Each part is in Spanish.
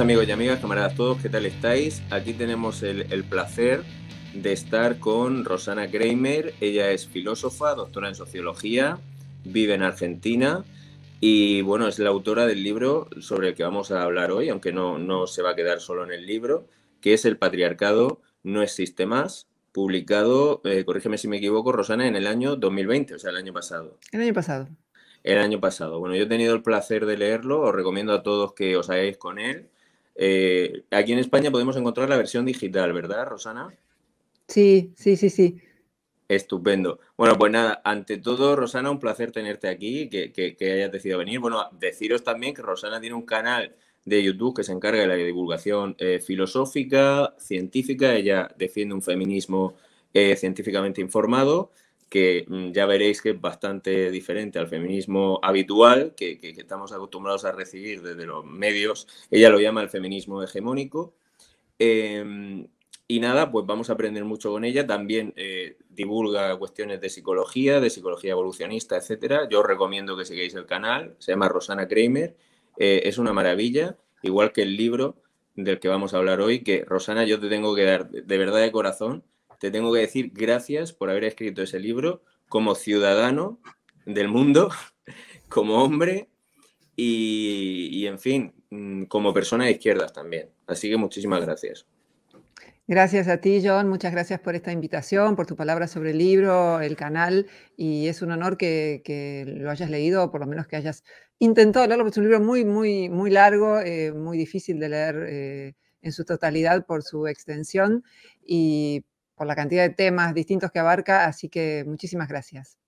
amigos y amigas, camaradas todos, ¿qué tal estáis? Aquí tenemos el, placer de estar con Rosana Kramer. Ella es filósofa, doctora en sociología, vive en Argentina y bueno, es la autora del libro sobre el que vamos a hablar hoy, aunque no, se va a quedar solo en el libro, que es El patriarcado no existe más, publicado, eh, corrígeme si me equivoco, Rosana, en el año 2020, o sea, el año pasado. El año pasado. El año pasado. Bueno, yo he tenido el placer de leerlo, os recomiendo a todos que os hagáis con él. Eh, aquí en España podemos encontrar la versión digital, ¿verdad, Rosana? Sí, sí, sí, sí. Estupendo. Bueno, pues nada, ante todo, Rosana, un placer tenerte aquí, que, que, hayas decidido venir. Bueno, deciros también que Rosana tiene un canal de YouTube que se encarga de la divulgación eh, filosófica, científica. Ella defiende un feminismo eh, científicamente informado que mm, ya veréis que es bastante diferente al feminismo habitual que, estamos acostumbrados a recibir desde los medios. Ella lo llama el feminismo hegemónico. Em, y nada, pues vamos a aprender mucho con ella. También eh, divulga cuestiones de psicología, de psicología evolucionista, etc. Yo os recomiendo que sigáis el canal. Se llama Rosana Kramer. Eh, es una maravilla, igual que el libro del que vamos a hablar hoy, que Rosana, yo te tengo que dar de verdad de corazón te tengo que decir gracias por haber escrito ese libro como ciudadano del mundo, como hombre y, en fin, mm, como persona de izquierdas también. Así que muchísimas gracias. Gracias a ti, John. Muchas gracias por esta invitación, por tu palabra sobre el libro, el canal. Y es un honor que, lo hayas leído, o por lo menos que hayas intentado leerlo, porque es un libro muy, muy, muy largo, eh, muy difícil de leer eh, en su totalidad por su extensión. Y por la cantidad de temas distintos que abarca, así que muchísimas gracias.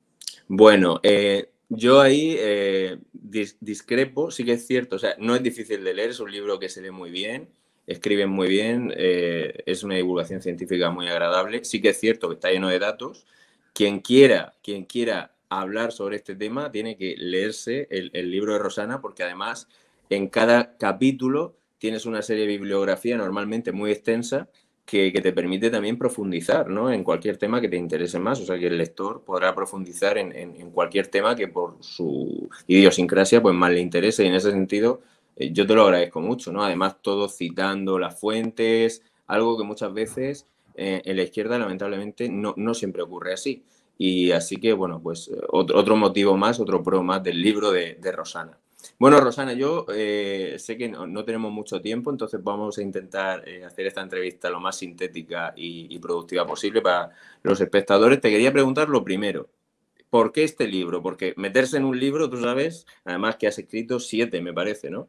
Bueno, eh, yo ahí eh, discrepo, sí que es cierto, o sea, no es difícil de leer, es un libro que se lee muy bien, escriben muy bien, eh, es una divulgación científica muy agradable, sí que es cierto que está lleno de datos. Quien quiera, quien quiera hablar sobre este tema tiene que leerse el, el libro de Rosana, porque además en cada capítulo tienes una serie de bibliografía normalmente muy extensa que, te permite también profundizar ¿no? en cualquier tema que te interese más. O sea, que el lector podrá profundizar en, cualquier tema que por su idiosincrasia pues, más le interese. Y en ese sentido, eh, yo te lo agradezco mucho. ¿no? Además, todo citando las fuentes, algo que muchas veces eh, en la izquierda, lamentablemente, no, siempre ocurre así. Y así que, bueno, pues eh, otro, motivo más, otro pro más del libro de Rosana. Bueno, Rosana, yo eh, sé que no, tenemos mucho tiempo, entonces vamos a intentar eh, hacer esta entrevista lo más sintética y, productiva posible para los espectadores. Te quería preguntar lo primero. ¿Por qué este libro? Porque meterse en un libro, tú sabes, además que has escrito siete, me parece, ¿no?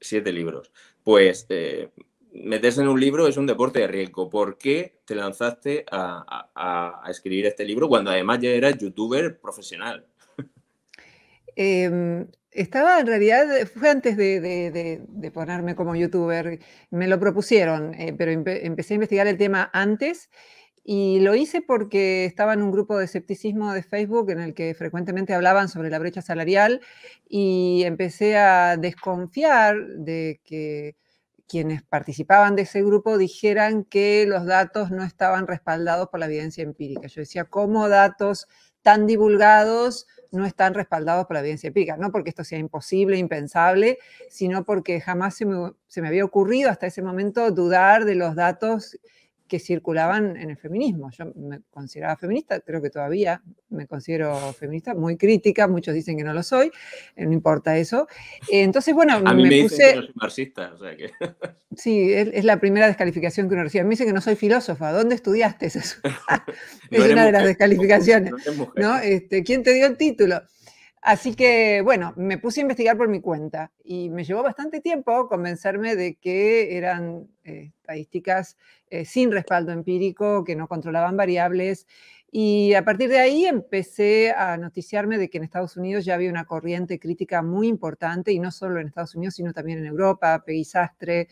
Siete libros. Pues eh, meterse en un libro es un deporte de riesgo. ¿Por qué te lanzaste a, a escribir este libro cuando además ya eras youtuber profesional? Eh, estaba en realidad, fue antes de, ponerme como youtuber, me lo propusieron, eh, pero empecé a investigar el tema antes y lo hice porque estaba en un grupo de escepticismo de Facebook en el que frecuentemente hablaban sobre la brecha salarial y empecé a desconfiar de que quienes participaban de ese grupo dijeran que los datos no estaban respaldados por la evidencia empírica. Yo decía, ¿cómo datos tan divulgados no están respaldados por la evidencia pica no porque esto sea imposible, impensable, sino porque jamás se me, se me había ocurrido hasta ese momento dudar de los datos que circulaban en el feminismo. Yo me consideraba feminista, creo que todavía me considero feminista, muy crítica, muchos dicen que no lo soy, eh, no importa eso. Eh, entonces, bueno, a mí me, puse... marxista, Sí, es, la primera descalificación que uno recibe. Me dicen que no soy filósofa, ¿dónde estudiaste? es una de las descalificaciones. Este, ¿Quién te dio el título? Así que, bueno, me puse a investigar por mi cuenta y me llevó bastante tiempo convencerme de que eran eh, estadísticas eh, sin respaldo empírico, que no controlaban variables y a partir de ahí empecé a noticiarme de que en Estados Unidos ya había una corriente crítica muy importante, y no solo en Estados Unidos, sino también en Europa, Peggy Sastre,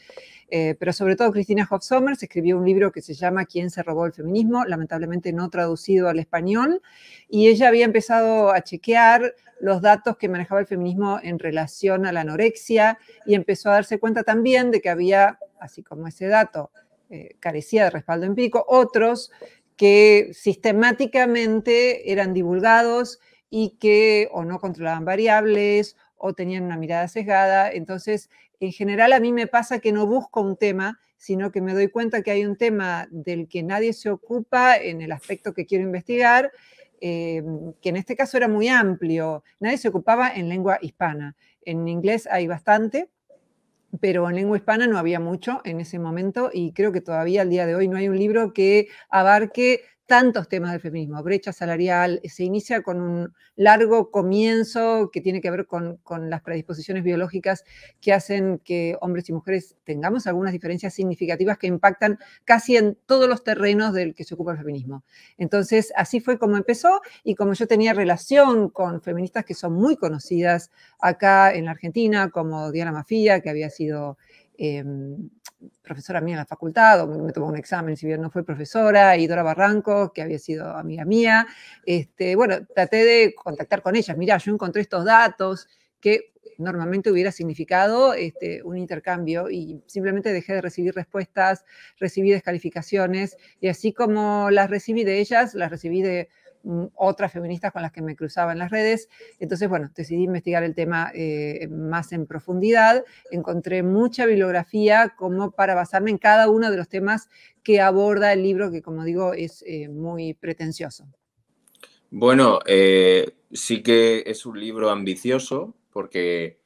eh, pero sobre todo Cristina Hoff Sommers escribió un libro que se llama ¿Quién se robó el feminismo?, lamentablemente no traducido al español, y ella había empezado a chequear los datos que manejaba el feminismo en relación a la anorexia y empezó a darse cuenta también de que había, así como ese dato, eh, carecía de respaldo empírico, otros que sistemáticamente eran divulgados y que o no controlaban variables o tenían una mirada sesgada. Entonces, en general a mí me pasa que no busco un tema, sino que me doy cuenta que hay un tema del que nadie se ocupa en el aspecto que quiero investigar, eh, que en este caso era muy amplio. Nadie se ocupaba en lengua hispana. En inglés hay bastante, pero en lengua hispana no había mucho en ese momento y creo que todavía al día de hoy no hay un libro que abarque tantos temas del feminismo, brecha salarial, eh, se inicia con un largo comienzo que tiene que ver con, las predisposiciones biológicas que hacen que hombres y mujeres tengamos algunas diferencias significativas que impactan casi en todos los terrenos del que se ocupa el feminismo. Entonces, así fue como empezó y como yo tenía relación con feministas que son muy conocidas acá en la Argentina, como Diana Mafia, que había sido Em, profesora mía en la facultad, o me tomó un examen, si bien no fue profesora, y Dora Barranco, que había sido amiga mía. Este, bueno, traté de contactar con ellas. Mirá, yo encontré estos datos que normalmente hubiera significado este, un intercambio y simplemente dejé de recibir respuestas, recibí descalificaciones y así como las recibí de ellas, las recibí de Mm, otras feministas con las que me cruzaba en las redes. Entonces, bueno, decidí investigar el tema eh, más en profundidad. Encontré mucha bibliografía como para basarme en cada uno de los temas que aborda el libro, que como digo, es eh, muy pretencioso. Bueno, eh, sí que es un libro ambicioso porque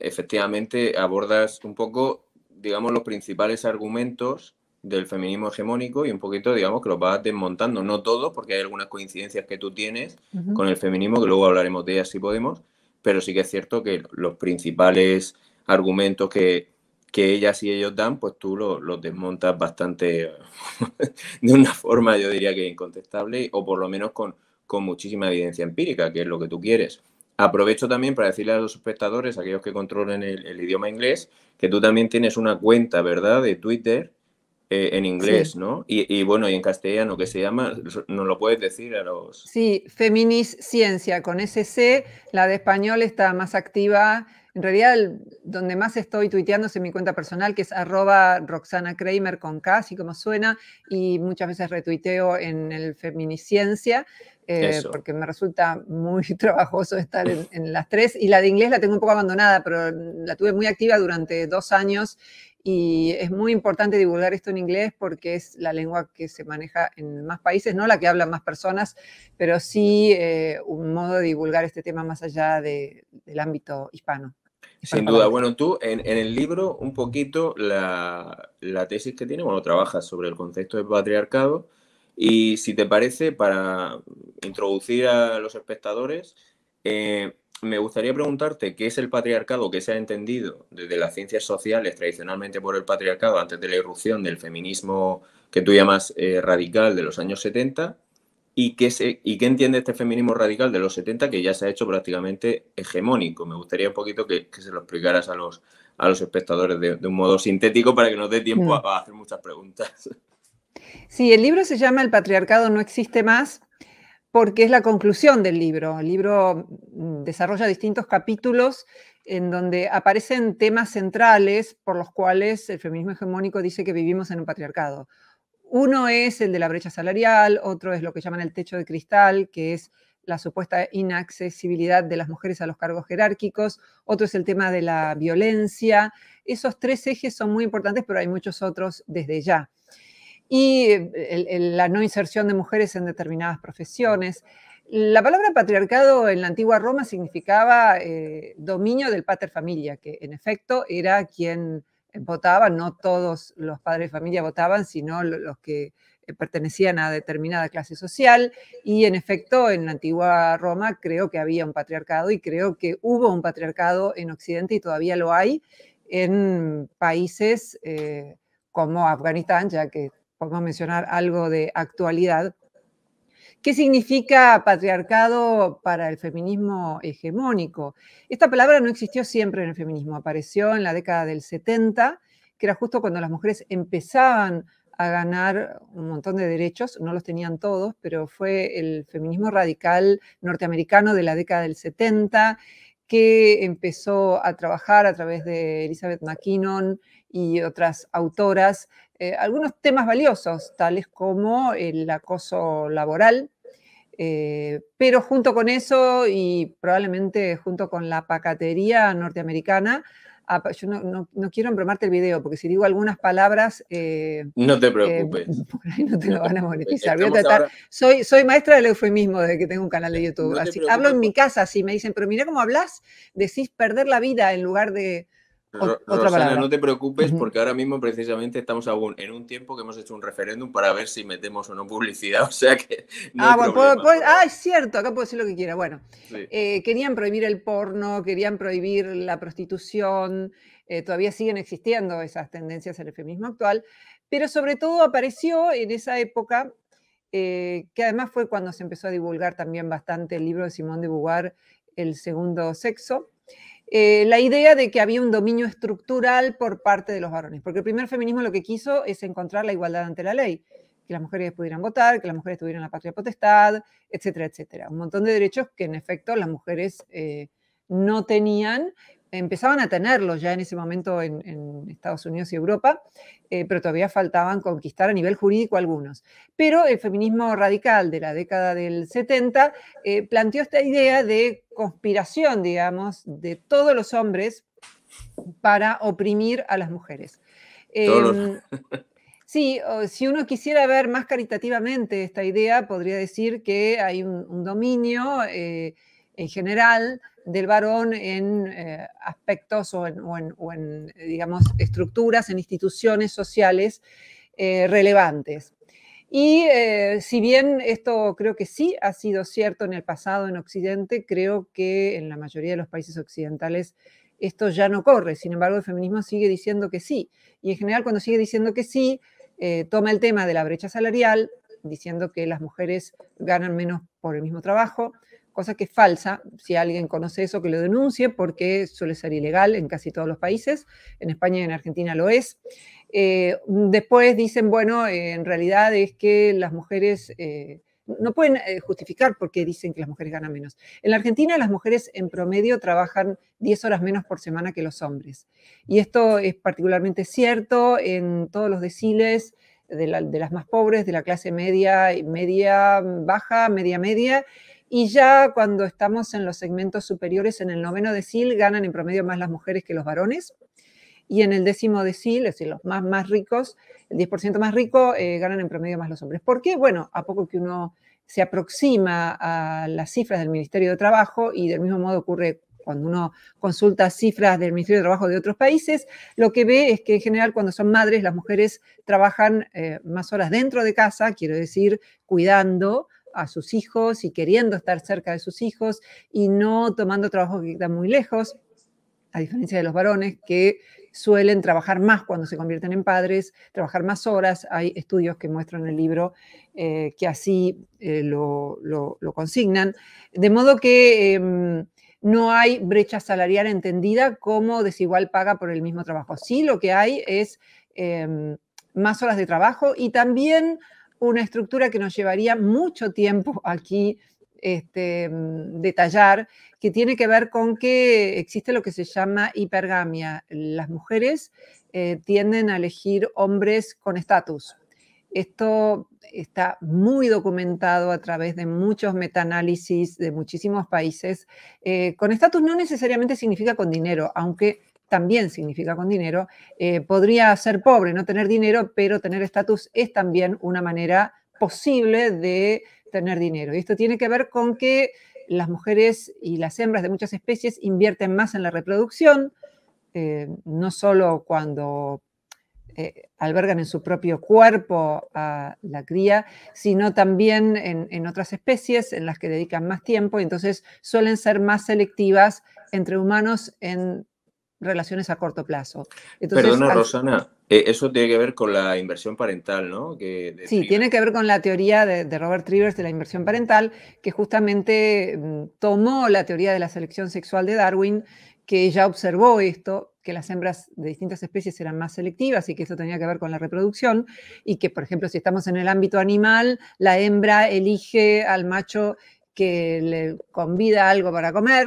efectivamente abordas un poco, digamos, los principales argumentos del feminismo hegemónico y un poquito, digamos, que lo vas desmontando. No todo, porque hay algunas coincidencias que tú tienes con el feminismo, que luego hablaremos de ellas si podemos, pero sí que es cierto que los principales argumentos que, que ellas y ellos dan, pues tú los desmontas bastante de una forma, yo diría que incontestable, o por lo menos con, con muchísima evidencia empírica, que es lo que tú quieres. Aprovecho también para decirle a los espectadores, aquellos que controlen el, idioma inglés, que tú también tienes una cuenta, ¿verdad?, de Twitter, eh, en inglés, ¿no? Y, bueno, y en castellano, que se llama, no lo puedes decir a los... Sí, Feminisciencia Ciencia, con SC, la de español está más activa. En realidad, donde más estoy tuiteando es en mi cuenta personal, que es arroba Roxana Kramer con K, así como suena, y muchas veces retuiteo en el Feminisciencia eh, porque me resulta muy trabajoso estar en, en, las tres. Y la de inglés la tengo un poco abandonada, pero la tuve muy activa durante dos años y es muy importante divulgar esto en inglés porque es la lengua que se maneja en más países, no la que hablan más personas, pero sí eh, un modo de divulgar este tema más allá del ámbito hispano. Sin duda. Bueno, tú en, el libro un poquito la, tesis que tiene bueno, trabajas sobre el concepto de patriarcado y si te parece, para introducir a los espectadores, eh, me gustaría preguntarte qué es el patriarcado que se ha entendido desde las ciencias sociales tradicionalmente por el patriarcado antes de la irrupción del feminismo que tú llamas eh, radical de los años 70 y qué, y entiende este feminismo radical de los 70 que ya se ha hecho prácticamente hegemónico. Me gustaría un poquito que, se lo explicaras a los, a los espectadores de, un modo sintético para que nos dé tiempo mm. a, a hacer muchas preguntas. Sí, el libro se llama El patriarcado no existe más porque es la conclusión del libro. El libro mm, desarrolla distintos capítulos en donde aparecen temas centrales por los cuales el feminismo hegemónico dice que vivimos en un patriarcado. Uno es el de la brecha salarial, otro es lo que llaman el techo de cristal, que es la supuesta inaccesibilidad de las mujeres a los cargos jerárquicos, otro es el tema de la violencia. Esos tres ejes son muy importantes, pero hay muchos otros desde ya y la no inserción de mujeres en determinadas profesiones. La palabra patriarcado en la antigua Roma significaba eh, dominio del pater familia, que en efecto era quien votaba, no todos los padres de familia votaban, sino los que eh, pertenecían a determinada clase social y en efecto en la antigua Roma creo que había un patriarcado y creo que hubo un patriarcado en Occidente y todavía lo hay en países eh, como Afganistán, ya que podemos mencionar algo de actualidad. ¿Qué significa patriarcado para el feminismo hegemónico? Esta palabra no existió siempre en el feminismo, apareció en la década del 70, que era justo cuando las mujeres empezaban a ganar un montón de derechos, no los tenían todos, pero fue el feminismo radical norteamericano de la década del 70 que empezó a trabajar a través de Elizabeth McKinnon y otras autoras eh, algunos temas valiosos, tales como el acoso laboral, eh, pero junto con eso y probablemente junto con la pacatería norteamericana, yo no, quiero embromarte el video, porque si digo algunas palabras... Eh, no te preocupes. por ahí no te lo van a monetizar. soy, soy maestra del eufemismo desde que tengo un canal de YouTube. así, hablo en mi casa, así me dicen, pero mira cómo hablas, decís perder la vida en lugar de Rosana, no te preocupes porque ahora mismo precisamente estamos aún en un tiempo que hemos hecho un referéndum para ver si metemos o no publicidad, o sea que... ah, bueno, ah, es cierto, acá puedo decir lo que quiera. Bueno, eh, querían prohibir el porno, querían prohibir la prostitución, eh, todavía siguen existiendo esas tendencias en el feminismo actual, pero sobre todo apareció en esa época, eh, que además fue cuando se empezó a divulgar también bastante el libro de Simón de Bugar El Segundo Sexo, eh, la idea de que había un dominio estructural por parte de los varones, porque el primer feminismo lo que quiso es encontrar la igualdad ante la ley, que las mujeres pudieran votar, que las mujeres tuvieran la patria potestad, etcétera, etcétera. Un montón de derechos que en efecto las mujeres eh, no tenían empezaban a tenerlos ya en ese momento en, Estados Unidos y Europa, eh, pero todavía faltaban conquistar a nivel jurídico algunos. Pero el feminismo radical de la década del 70 eh, planteó esta idea de conspiración, digamos, de todos los hombres para oprimir a las mujeres. Em, sí, si uno quisiera ver más caritativamente esta idea, podría decir que hay un dominio eh, en general del varón en eh, aspectos o en, eh, digamos, estructuras, en instituciones sociales eh, relevantes. Y si bien esto creo que sí ha sido cierto en el pasado en Occidente, creo que en la mayoría de los países occidentales esto ya no corre. Sin embargo, el feminismo sigue diciendo que sí. Y en general, cuando sigue diciendo que sí, toma el tema de la brecha salarial, diciendo que las mujeres ganan menos por el mismo trabajo, cosa que es falsa. Si alguien conoce eso, que lo denuncie porque suele ser ilegal en casi todos los países. En España y en Argentina lo es. Eh, después dicen, bueno, en realidad es que las mujeres... Eh, no pueden eh, justificar porque dicen que las mujeres ganan menos. En la Argentina las mujeres en promedio trabajan 10 horas menos por semana que los hombres. Y esto es particularmente cierto en todos los deciles, de, de, las más pobres, de la clase media, media baja, media media, y ya cuando estamos en los segmentos superiores, en el noveno decil, ganan en promedio más las mujeres que los varones. Y en el décimo decil, es decir, los más, más ricos, el 10% más rico, eh, ganan en promedio más los hombres. ¿Por qué? Bueno, a poco que uno se aproxima a las cifras del Ministerio de Trabajo y del mismo modo ocurre cuando uno consulta cifras del Ministerio de Trabajo de otros países, lo que ve es que en general cuando son madres las mujeres trabajan eh, más horas dentro de casa, quiero decir, cuidando a sus hijos y queriendo estar cerca de sus hijos y no tomando trabajo que están muy lejos, a diferencia de los varones que suelen trabajar más cuando se convierten en padres, trabajar más horas. Hay estudios que muestran en el libro eh, que así eh, lo, consignan. De modo que em, no hay brecha salarial entendida como desigual paga por el mismo trabajo. Sí, lo que hay es em, más horas de trabajo y también una estructura que nos llevaría mucho tiempo aquí este, detallar, que tiene que ver con que existe lo que se llama hipergamia. Las mujeres eh, tienden a elegir hombres con estatus. Esto está muy documentado a través de muchos metaanálisis de muchísimos países. Eh, con estatus no necesariamente significa con dinero, aunque también significa con dinero, eh, podría ser pobre, no tener dinero, pero tener estatus es también una manera posible de tener dinero. Y esto tiene que ver con que las mujeres y las hembras de muchas especies invierten más en la reproducción, eh, no solo cuando eh, albergan en su propio cuerpo a la cría, sino también en, en otras especies en las que dedican más tiempo, y entonces suelen ser más selectivas entre humanos en relaciones a corto plazo. Perdona, Rosana, eh, eso tiene que ver con la inversión parental, ¿no? sí, tiene que ver con la teoría de, Robert Trivers de la inversión parental, que justamente mm, tomó la teoría de la selección sexual de Darwin, que ya observó esto, que las hembras de distintas especies eran más selectivas y que eso tenía que ver con la reproducción, y que, por ejemplo, si estamos en el ámbito animal, la hembra elige al macho que le convida algo para comer,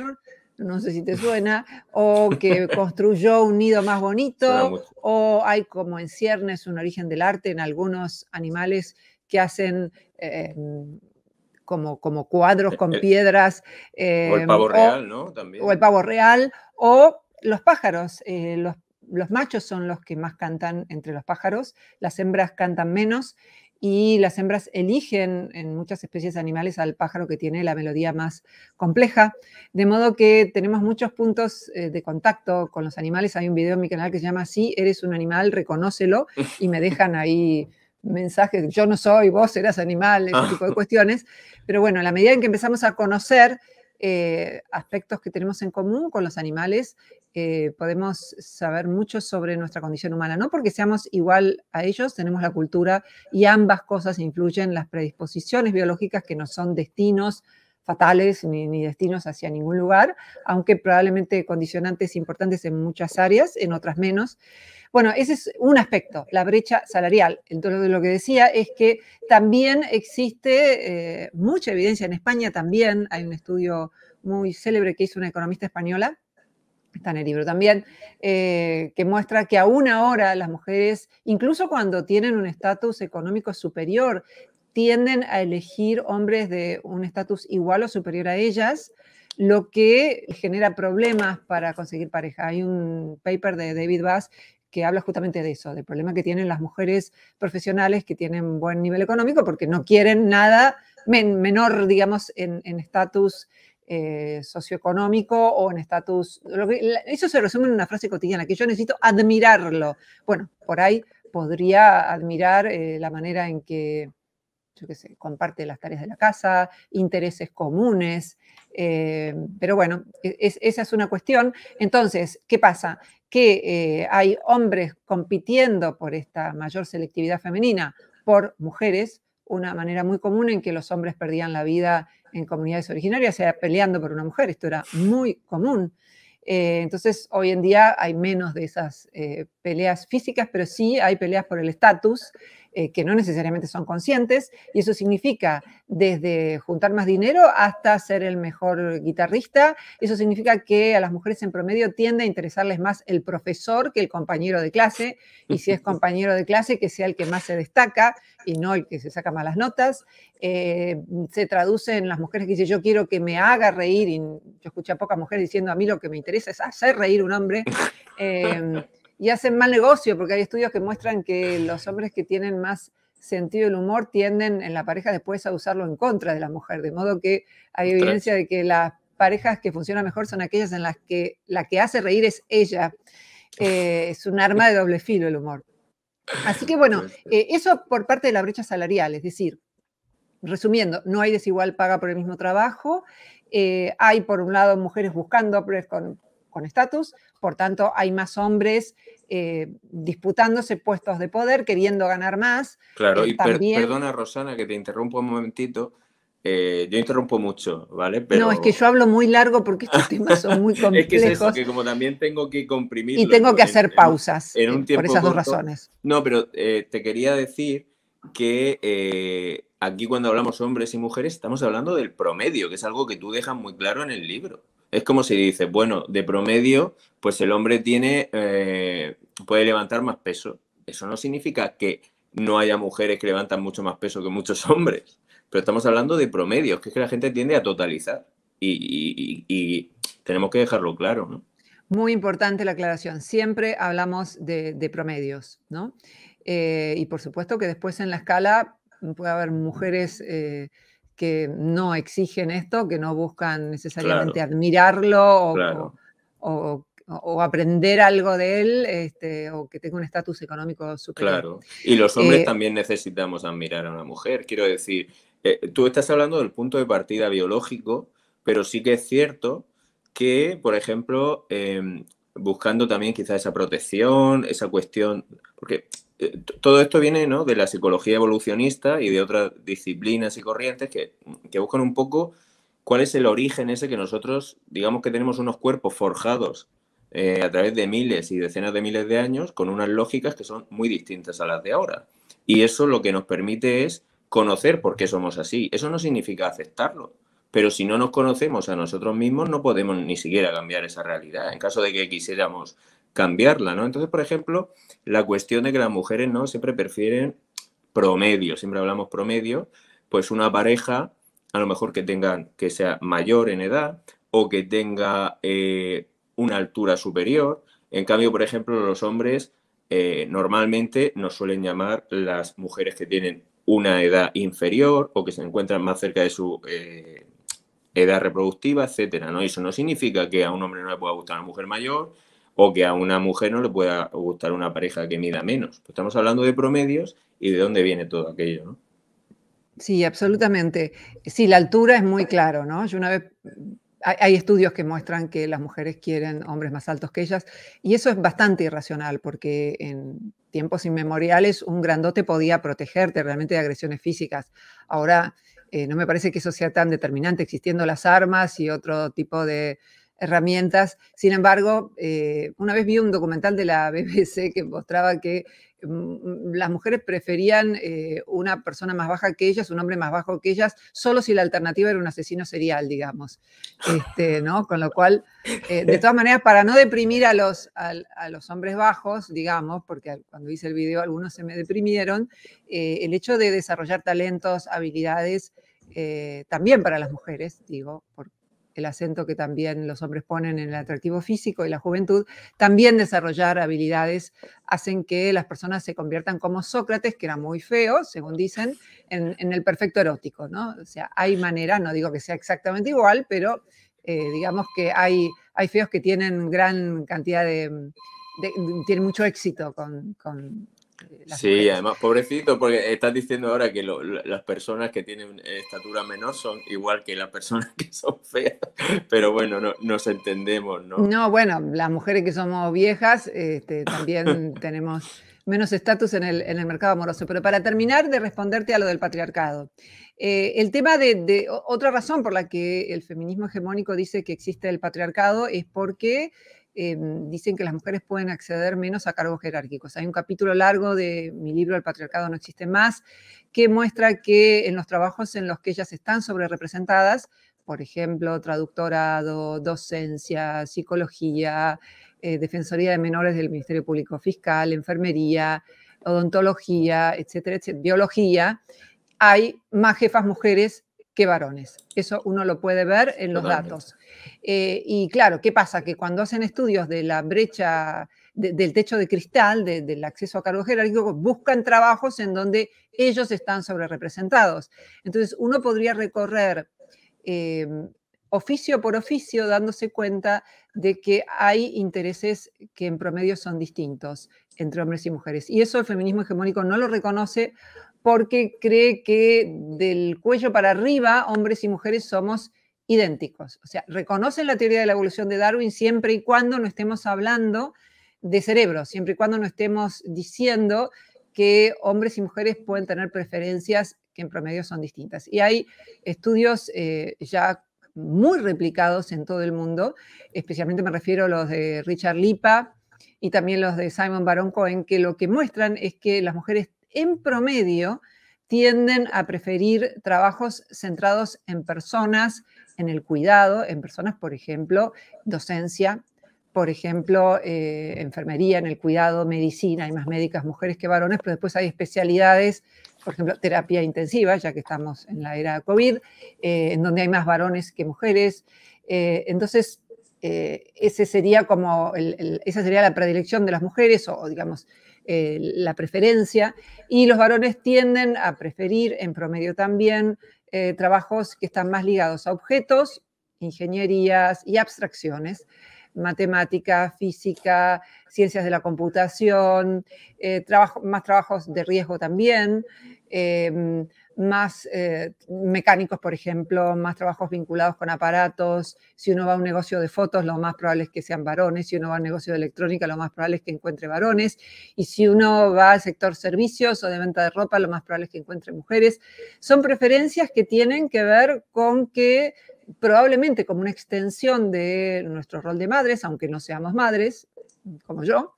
no sé si te suena, o que construyó un nido más bonito, o hay como en ciernes un origen del arte en algunos animales que hacen eh, como, como, cuadros con piedras. o el eh, pavo real, ¿no? O el pavo real, o los pájaros. Eh, los, los machos son los que más cantan entre los pájaros, las hembras cantan menos y las hembras eligen en muchas especies animales al pájaro que tiene la melodía más compleja, de modo que tenemos muchos puntos eh, de contacto con los animales. Hay un video en mi canal que se llama Si eres un animal, reconócelo y me dejan ahí mensajes, yo no soy, vos eras animal, ese tipo de ah. cuestiones. Pero bueno, a la medida en que empezamos a conocer eh, aspectos que tenemos en común con los animales, eh, podemos saber mucho sobre nuestra condición humana. No porque seamos igual a ellos, tenemos la cultura y ambas cosas influyen las predisposiciones biológicas que no son destinos fatales ni, destinos hacia ningún lugar, aunque probablemente condicionantes importantes en muchas áreas, en otras menos. Bueno, ese es un aspecto, la brecha salarial. Entonces, lo que decía es que también existe eh, mucha evidencia en España, también hay un estudio muy célebre que hizo una economista española, está en el libro también, eh, que muestra que aún ahora las mujeres, incluso cuando tienen un estatus económico superior, tienden a elegir hombres de un estatus igual o superior a ellas, lo que genera problemas para conseguir pareja. Hay un paper de David Bass que habla justamente de eso, del problema que tienen las mujeres profesionales que tienen buen nivel económico porque no quieren nada menor, digamos, en estatus eh, socioeconómico o en estatus. Eso se resume en una frase cotidiana, que yo necesito admirarlo. Bueno, por ahí podría admirar eh, la manera en que, yo qué sé, comparte las tareas de la casa, intereses comunes, eh, pero bueno, e, esa es una cuestión. Entonces, ¿qué pasa? Que hay hombres compitiendo por esta mayor selectividad femenina por mujeres, una manera muy común en que los hombres perdían la vida en comunidades originarias, sea, peleando por una mujer, esto era muy común. Eh, entonces, hoy en día hay menos de esas eh, peleas físicas, pero sí hay peleas por el estatus eh, que no necesariamente son conscientes, y eso significa desde juntar más dinero hasta ser el mejor guitarrista, eso significa que a las mujeres en promedio tiende a interesarles más el profesor que el compañero de clase, y si es compañero de clase, que sea el que más se destaca y no el que se saca malas notas. Eh, se traduce en las mujeres que dicen, yo quiero que me haga reír, y yo escuché a pocas mujeres diciendo, a mí lo que me interesa es hacer reír un hombre. Em, y hacen mal negocio, porque hay estudios que muestran que los hombres que tienen más sentido del humor tienden en la pareja después a usarlo en contra de la mujer, de modo que hay evidencia de que las parejas que funcionan mejor son aquellas en las que la que hace reír es ella. Eh, es un arma de doble filo el humor. Así que bueno, eh, eso por parte de la brecha salarial, es decir, resumiendo, no hay desigual paga por el mismo trabajo, eh, hay por un lado mujeres buscando hombres con con estatus, por tanto hay más hombres eh, disputándose puestos de poder, queriendo ganar más. Claro, eh, y perdona Rosana que te interrumpo un momentito. Eh, yo interrumpo mucho, ¿vale? No, es que yo hablo muy largo porque estos temas son muy complejos. es que es que como también tengo que comprimir. Y tengo que hacer pausas por esas dos razones. No, pero te quería decir que aquí cuando hablamos hombres y mujeres estamos hablando del promedio, que es algo que tú dejas muy claro en el libro. Es como si dices, bueno, de promedio, pues el hombre tiene, eh, puede levantar más peso. Eso no significa que no haya mujeres que levantan mucho más peso que muchos hombres. Pero estamos hablando de promedios, que es que la gente tiende a totalizar. Y, tenemos que dejarlo claro, ¿no? Muy importante la aclaración. Siempre hablamos de, promedios, ¿no? Eh, y por supuesto que después en la escala puede haber mujeres eh, que no exigen esto, que no buscan necesariamente admirarlo o, aprender algo de él este, o que tenga un estatus económico superior. Claro, y los hombres eh, también necesitamos admirar a una mujer. Quiero decir, eh, tú estás hablando del punto de partida biológico, pero sí que es cierto que, por ejemplo, em, buscando también quizás esa protección, esa cuestión, porque eh, todo esto viene de la psicología evolucionista y de otras disciplinas y corrientes que, que, buscan un poco cuál es el origen ese que nosotros, digamos que tenemos unos cuerpos forjados eh, a través de miles y decenas de miles de años con unas lógicas que son muy distintas a las de ahora. Y eso lo que nos permite es conocer por qué somos así. Eso no significa aceptarlo, pero si no nos conocemos a nosotros mismos, no podemos ni siquiera cambiar esa realidad, en caso de que quisiéramos cambiarla, ¿no? Entonces, por ejemplo, la cuestión de que las mujeres, ¿no? Siempre prefieren promedio, siempre hablamos promedio, pues una pareja, a lo mejor que tengan, que sea mayor en edad o que tenga eh, una altura superior. En cambio, por ejemplo, los hombres eh, normalmente nos suelen llamar las mujeres que tienen una edad inferior o que se encuentran más cerca de su eh, edad reproductiva, etcétera, ¿no? eso no significa que a un hombre no le pueda gustar una mujer mayor o que a una mujer no le pueda gustar una pareja que mida menos. Pues estamos hablando de promedios y de dónde viene todo aquello, ¿no? Sí, absolutamente. Sí, la altura es muy claro, ¿no? una vez hay, estudios que muestran que las mujeres quieren hombres más altos que ellas y eso es bastante irracional porque en tiempos inmemoriales un grandote podía protegerte realmente de agresiones físicas. Ahora eh, no me parece que eso sea tan determinante, existiendo las armas y otro tipo de herramientas. Sin embargo, eh, una vez vi un documental de la BBC que mostraba que mm, las mujeres preferían eh, una persona más baja que ellas, un hombre más bajo que ellas, solo si la alternativa era un asesino serial, digamos. Este, ¿no? Con lo cual, de todas maneras, para no deprimir a los, los hombres bajos, digamos, porque cuando hice el video algunos se me deprimieron, el hecho de desarrollar talentos, habilidades, eh, también para las mujeres, digo, por el acento que también los hombres ponen en el atractivo físico y la juventud, también desarrollar habilidades hacen que las personas se conviertan como Sócrates, que era muy feo, según dicen, en, el perfecto erótico, ¿no? O sea, hay manera, no digo que sea exactamente igual, pero eh, digamos que hay, hay feos que tienen gran cantidad de, tienen mucho éxito con sí, además, pobrecito, porque estás diciendo ahora que las personas que tienen estatura menor son igual que las personas que son feas, pero bueno, no, nos entendemos, ¿no? No, bueno, las mujeres que somos viejas este, también tenemos menos estatus en el, mercado amoroso. Pero para terminar de responderte a lo del patriarcado, eh, el tema de, otra razón por la que el feminismo hegemónico dice que existe el patriarcado es porque Em, dicen que las mujeres pueden acceder menos a cargos jerárquicos. Hay un capítulo largo de mi libro El patriarcado no existe más, que muestra que en los trabajos en los que ellas están sobre por ejemplo, traductorado, docencia, psicología, eh, defensoría de menores del Ministerio Público Fiscal, enfermería, odontología, etcétera, etcétera biología, hay más jefas mujeres que varones. Eso uno lo puede ver en los datos. Eh, y claro, ¿qué pasa? Que cuando hacen estudios de la brecha del techo de cristal, del acceso a cargos jerárquicos, buscan trabajos en donde ellos están sobre Entonces, uno podría recorrer eh, oficio por oficio dándose cuenta de que hay intereses que en promedio son distintos entre hombres y mujeres. Y eso el feminismo hegemónico no lo reconoce porque cree que del cuello para arriba hombres y mujeres somos idénticos. O sea, reconocen la teoría de la evolución de Darwin siempre y cuando no estemos hablando de cerebro, siempre y cuando no estemos diciendo que hombres y mujeres pueden tener preferencias que en promedio son distintas. Y hay estudios eh, ya muy replicados en todo el mundo, especialmente me refiero a los de Richard Lipa y también los de Simon Baron Cohen, que lo que muestran es que las mujeres en promedio tienden a preferir trabajos centrados en personas, en el cuidado, en personas, por ejemplo, docencia, por ejemplo, eh, enfermería, en el cuidado, medicina, hay más médicas mujeres que varones, pero después hay especialidades, por ejemplo, terapia intensiva, ya que estamos en la era COVID, eh, en donde hay más varones que mujeres. Eh, entonces, ese sería como esa sería la predilección de las mujeres o digamos, eh, la preferencia y los varones tienden a preferir en promedio también eh, trabajos que están más ligados a objetos, ingenierías y abstracciones matemática, física, ciencias de la computación, eh, más trabajos de riesgo también, em, más eh, mecánicos, por ejemplo, más trabajos vinculados con aparatos. Si uno va a un negocio de fotos, lo más probable es que sean varones. Si uno va a un negocio de electrónica, lo más probable es que encuentre varones. Y si uno va al sector servicios o de venta de ropa, lo más probable es que encuentre mujeres. Son preferencias que tienen que ver con que probablemente como una extensión de nuestro rol de madres, aunque no seamos madres, como yo,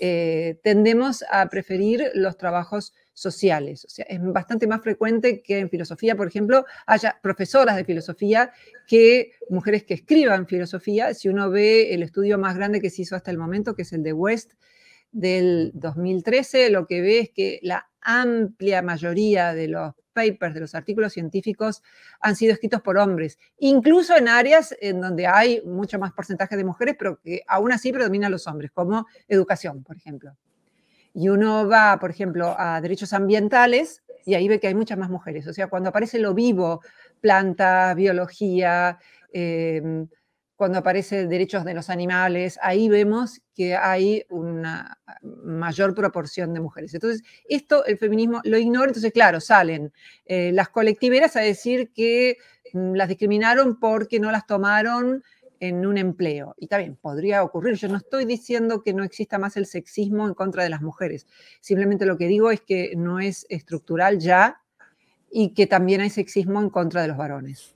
eh, tendemos a preferir los trabajos sociales. O sea, es bastante más frecuente que en filosofía, por ejemplo, haya profesoras de filosofía que mujeres que escriban filosofía. Si uno ve el estudio más grande que se hizo hasta el momento, que es el de West del 2013, lo que ve es que la amplia mayoría de los papers, de los artículos científicos, han sido escritos por hombres, incluso en áreas en donde hay mucho más porcentaje de mujeres, pero que aún así predominan los hombres, como educación, por ejemplo y uno va, por ejemplo, a derechos ambientales y ahí ve que hay muchas más mujeres. O sea, cuando aparece lo vivo, plantas, biología, em, cuando aparece derechos de los animales, ahí vemos que hay una mayor proporción de mujeres. Entonces, esto el feminismo lo ignora, entonces, claro, salen eh, las colectiveras a decir que mm, las discriminaron porque no las tomaron en un empleo. Y también podría ocurrir. Yo no estoy diciendo que no exista más el sexismo en contra de las mujeres. Simplemente lo que digo es que no es estructural ya y que también hay sexismo en contra de los varones.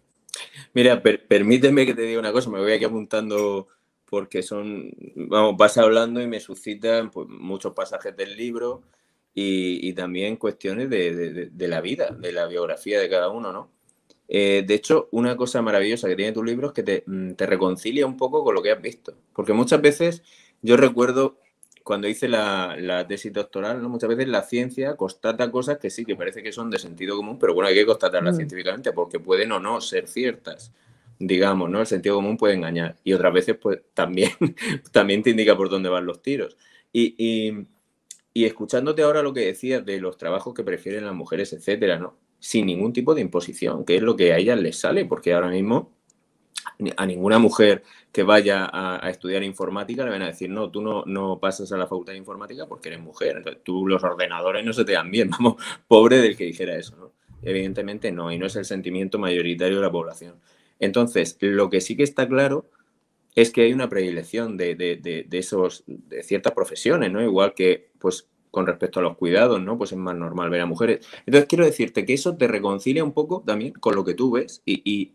Mira, permíteme que te diga una cosa. Me voy aquí apuntando porque son, vamos, vas hablando y me suscitan pues, muchos pasajes del libro y, también cuestiones de la vida, de la biografía de cada uno, ¿no? Eh, de hecho, una cosa maravillosa que tiene tu libros es que mm, te, reconcilia un poco con lo que has visto. Porque muchas veces, yo recuerdo cuando hice la, tesis doctoral, muchas veces la ciencia constata cosas que sí, que parece que son de sentido común, pero bueno, hay que constatarlas mm. científicamente porque pueden o no ser ciertas digamos, ¿no? El sentido común puede engañar y otras veces pues también, también te indica por dónde van los tiros. Y, y, escuchándote ahora lo que decías de los trabajos que prefieren las mujeres, etcétera, ¿no? sin ningún tipo de imposición, que es lo que a ellas les sale, porque ahora mismo a ninguna mujer que vaya a, estudiar informática le van a decir, no, tú no, no pasas a la facultad de informática porque eres mujer, entonces tú los ordenadores no se te dan bien, vamos, pobre del que dijera eso, ¿no? Evidentemente no, y no es el sentimiento mayoritario de la población. Entonces, lo que sí que está claro es que hay una predilección de, de esos, de ciertas profesiones, ¿no? Igual que, pues, con respecto a los cuidados, ¿no? Pues es más normal ver a mujeres. Entonces quiero decirte que eso te reconcilia un poco también con lo que tú ves y,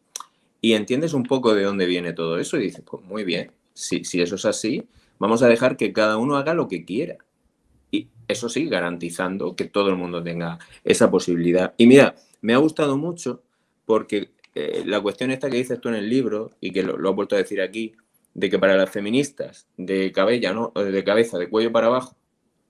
entiendes un poco de dónde viene todo eso y dices, pues muy bien, si, eso es así, vamos a dejar que cada uno haga lo que quiera. Y eso sí, garantizando que todo el mundo tenga esa posibilidad. Y mira, me ha gustado mucho porque eh, la cuestión esta que dices tú en el libro y que lo, lo has vuelto a decir aquí, de que para las feministas de ¿no? de cabeza, de cuello para abajo,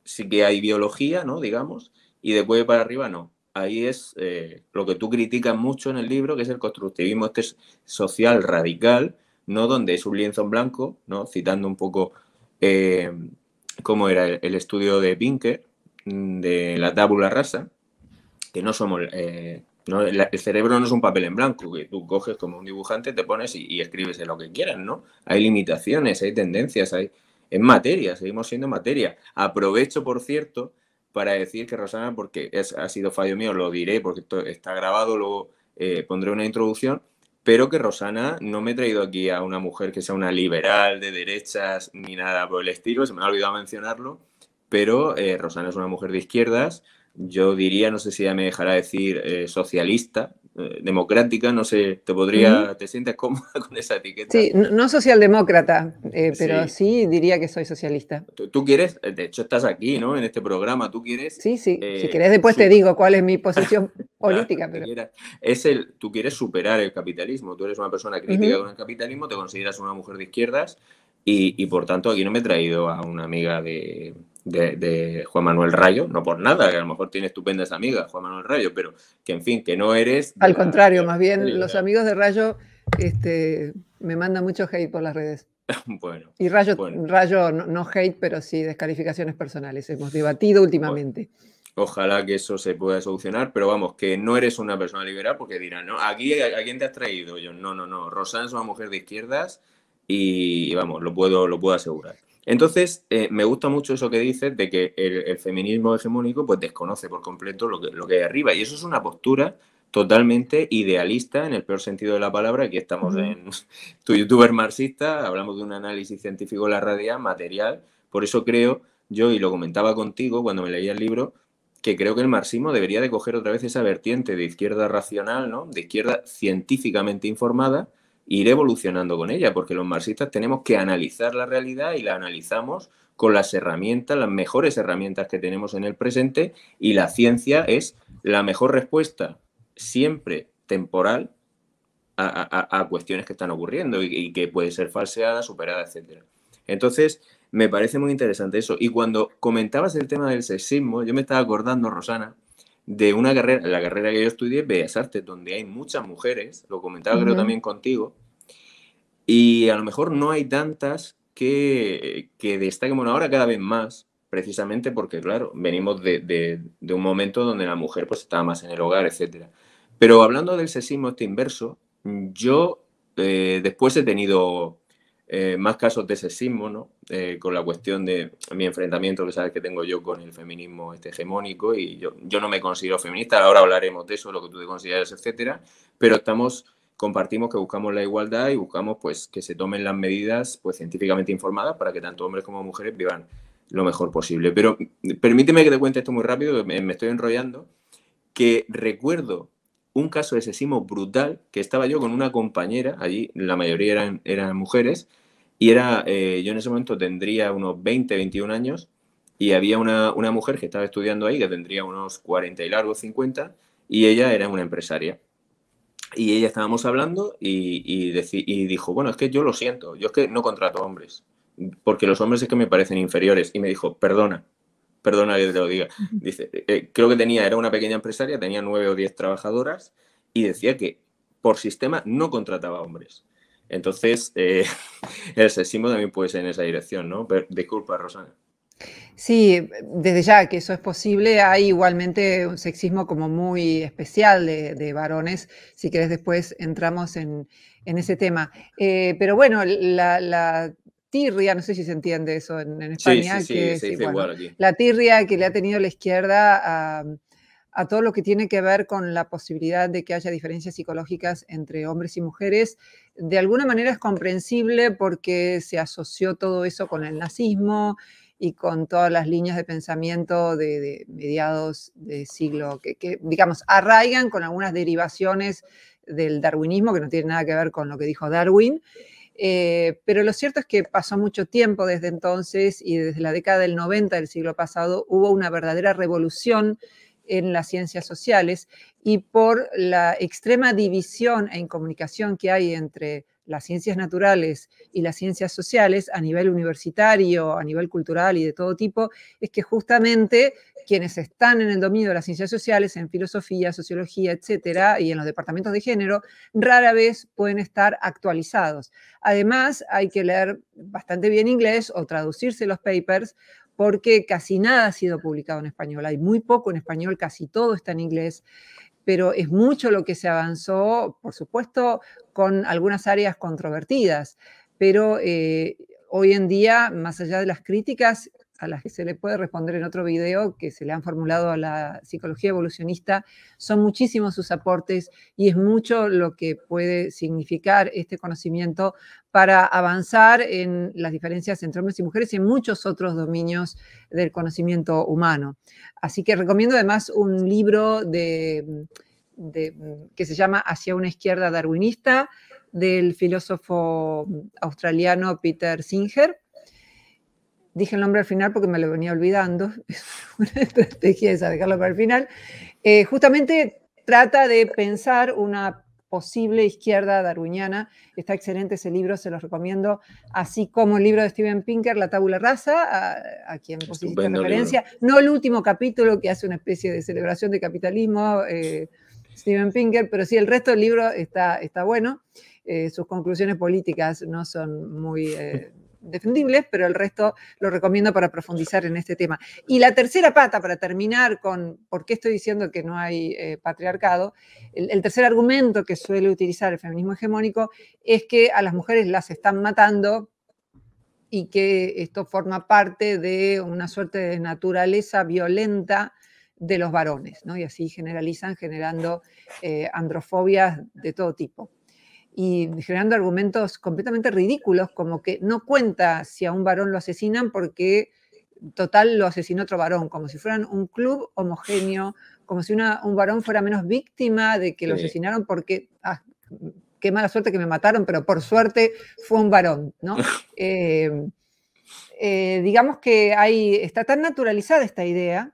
sí que hay biología, ¿no? Digamos, y después para arriba no. Ahí es eh, lo que tú criticas mucho en el libro, que es el constructivismo este social radical, ¿no? Donde es un lienzo en blanco, ¿no? Citando un poco eh, cómo era el, estudio de Pinker, mm, de la tabula rasa, que no somos... Eh, el cerebro no es un papel en blanco, que tú coges como un dibujante, te pones y, escribes en lo que quieras, ¿no? Hay limitaciones, hay tendencias, hay es materia, seguimos siendo materia. Aprovecho, por cierto, para decir que Rosana, porque ha sido fallo mío, lo diré porque esto está grabado, luego eh, pondré una introducción, pero que Rosana no me he traído aquí a una mujer que sea una liberal de derechas ni nada por el estilo, se me ha olvidado mencionarlo, pero eh, Rosana es una mujer de izquierdas, yo diría, no sé si ella me dejará decir eh, socialista, eh, democrática, no sé, te podría, te sientes cómoda con esa etiqueta. Sí, no socialdemócrata, eh, pero sí. diría que soy socialista. ¿Tú, quieres, eh, de hecho estás aquí, ¿no? En este programa, tú quieres. Sí, sí. si quieres después te digo cuál es mi posición política. Pero... Es el, tú quieres superar el capitalismo. Tú eres una persona crítica con el capitalismo, te consideras una mujer de izquierdas y por tanto aquí no me he traído a una amiga de de, Juan Manuel Rayo, no por nada, que a lo mejor tiene estupendas amigas, Juan Manuel Rayo, pero que en fin, que no eres... Al contrario, más bien los amigos de Rayo este, me mandan mucho hate por las redes. Bueno. Y Rayo, Rayo no, hate, pero sí descalificaciones personales. Hemos debatido últimamente. Ojalá que eso se pueda solucionar, pero vamos, que no eres una persona liberal porque dirán, no, aquí a, quién te has traído. Yo, no, no, no. Rosana es una mujer de izquierdas y vamos, lo puedo, lo puedo asegurar. Entonces, eh, me gusta mucho eso que dices de que el, feminismo hegemónico pues desconoce por completo lo que, hay arriba. Y eso es una postura totalmente idealista en el peor sentido de la palabra. Aquí estamos en tu youtuber marxista, hablamos de un análisis científico de la realidad, material. Por eso creo, yo, y lo comentaba contigo cuando me leía el libro, que creo que el marxismo debería de coger otra vez esa vertiente de izquierda racional, ¿no? de izquierda científicamente informada, ir evolucionando con ella, porque los marxistas tenemos que analizar la realidad y la analizamos con las herramientas, las mejores herramientas que tenemos en el presente y la ciencia es la mejor respuesta, siempre temporal, a, cuestiones que están ocurriendo y, que puede ser falseada, superada, etc. Entonces, me parece muy interesante eso. Y cuando comentabas el tema del sexismo, yo me estaba acordando, Rosana, de una carrera, la carrera que yo estudié, Bellas Artes, donde hay muchas mujeres, lo comentaba creo también contigo, y a lo mejor no hay tantas que, que destaquen, ahora cada vez más, precisamente porque, claro, venimos de, de, un momento donde la mujer pues estaba más en el hogar, etc. Pero hablando del sexismo este inverso, yo eh, después he tenido eh, más casos de sexismo, ¿no? Eh, con la cuestión de mi enfrentamiento que sabes que tengo yo con el feminismo este hegemónico y yo, no me considero feminista, ahora hablaremos de eso, lo que tú te consideras, etcétera, pero estamos compartimos que buscamos la igualdad y buscamos pues que se tomen las medidas pues científicamente informadas para que tanto hombres como mujeres vivan lo mejor posible. Pero mm, permíteme que te cuente esto muy rápido, me estoy enrollando, que recuerdo un caso de sexismo brutal, que estaba yo con una compañera, allí la mayoría eran, eran mujeres, y era, eh, yo en ese momento tendría unos 20, 21 años, y había una, mujer que estaba estudiando ahí, que tendría unos 40 y largos, 50, y ella era una empresaria. Y ella estábamos hablando y, y dijo, bueno, es que yo lo siento, yo es que no contrato hombres, porque los hombres es que me parecen inferiores. Y me dijo, perdona, perdona que te lo diga, dice, eh, creo que tenía, era una pequeña empresaria, tenía nueve o diez trabajadoras y decía que por sistema no contrataba hombres. Entonces, eh, el sexismo también puede ser en esa dirección, ¿no? Pero, disculpa, Rosana. Sí, desde ya que eso es posible, hay igualmente un sexismo como muy especial de, varones. Si querés, después entramos en, ese tema. Eh, pero bueno, la no sé si se entiende eso en, España, que sí, la tirria que le ha tenido la izquierda a, todo lo que tiene que ver con la posibilidad de que haya diferencias psicológicas entre hombres y mujeres, de alguna manera es comprensible porque se asoció todo eso con el nazismo y con todas las líneas de pensamiento de, mediados de siglo, que, que digamos arraigan con algunas derivaciones del darwinismo que no tiene nada que ver con lo que dijo Darwin eh, pero lo cierto es que pasó mucho tiempo desde entonces y desde la década del 90 del siglo pasado hubo una verdadera revolución en las ciencias sociales y por la extrema división en comunicación que hay entre las ciencias naturales y las ciencias sociales a nivel universitario, a nivel cultural y de todo tipo, es que justamente quienes están en el dominio de las ciencias sociales, en filosofía, sociología, etcétera, y en los departamentos de género, rara vez pueden estar actualizados. Además, hay que leer bastante bien inglés o traducirse los papers porque casi nada ha sido publicado en español, hay muy poco en español, casi todo está en inglés pero es mucho lo que se avanzó, por supuesto, con algunas áreas controvertidas, pero eh, hoy en día, más allá de las críticas, a las que se le puede responder en otro video que se le han formulado a la psicología evolucionista, son muchísimos sus aportes y es mucho lo que puede significar este conocimiento para avanzar en las diferencias entre hombres y mujeres y en muchos otros dominios del conocimiento humano. Así que recomiendo además un libro que se llama Hacia una izquierda darwinista del filósofo australiano Peter Singer dije el nombre al final porque me lo venía olvidando, es una estrategia esa, dejarlo para el final, eh, justamente trata de pensar una posible izquierda darwiniana. Está excelente ese libro, se los recomiendo, así como el libro de Steven Pinker, La Tábula Rasa, a, quien pues, referencia. No el último capítulo, que hace una especie de celebración de capitalismo, eh, Steven Pinker, pero sí el resto del libro está, está bueno. Eh, sus conclusiones políticas no son muy... defendibles, pero el resto lo recomiendo para profundizar en este tema. Y la tercera pata, para terminar con por qué estoy diciendo que no hay eh, patriarcado, el, tercer argumento que suele utilizar el feminismo hegemónico es que a las mujeres las están matando y que esto forma parte de una suerte de naturaleza violenta de los varones, ¿no? Y así generalizan generando eh, androfobias de todo tipo y generando argumentos completamente ridículos, como que no cuenta si a un varón lo asesinan porque total lo asesinó otro varón, como si fueran un club homogéneo, como si un varón fuera menos víctima de que lo asesinaron porque ah, qué mala suerte que me mataron, pero por suerte fue un varón, eh, eh, digamos que hay, está tan naturalizada esta idea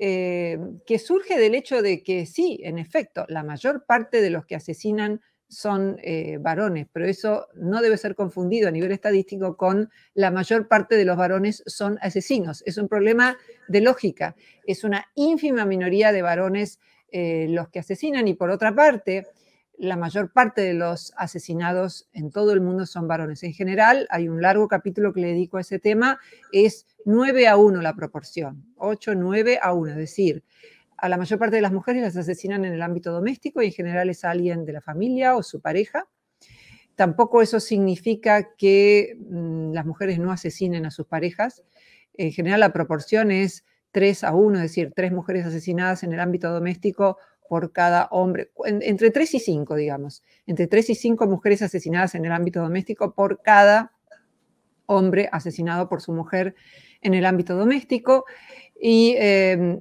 eh, que surge del hecho de que sí, en efecto, la mayor parte de los que asesinan son eh, varones, pero eso no debe ser confundido a nivel estadístico con la mayor parte de los varones son asesinos. Es un problema de lógica. Es una ínfima minoría de varones eh, los que asesinan y por otra parte, la mayor parte de los asesinados en todo el mundo son varones. En general, hay un largo capítulo que le dedico a ese tema, es 9 a 1 la proporción, 8, 9 a 1, es decir, a la mayor parte de las mujeres las asesinan en el ámbito doméstico y en general es alguien de la familia o su pareja. Tampoco eso significa que mm, las mujeres no asesinen a sus parejas. En general la proporción es 3 a 1, es decir, 3 mujeres asesinadas en el ámbito doméstico por cada hombre, entre 3 y 5, digamos, entre 3 y 5 mujeres asesinadas en el ámbito doméstico por cada hombre asesinado por su mujer en el ámbito doméstico. Y em,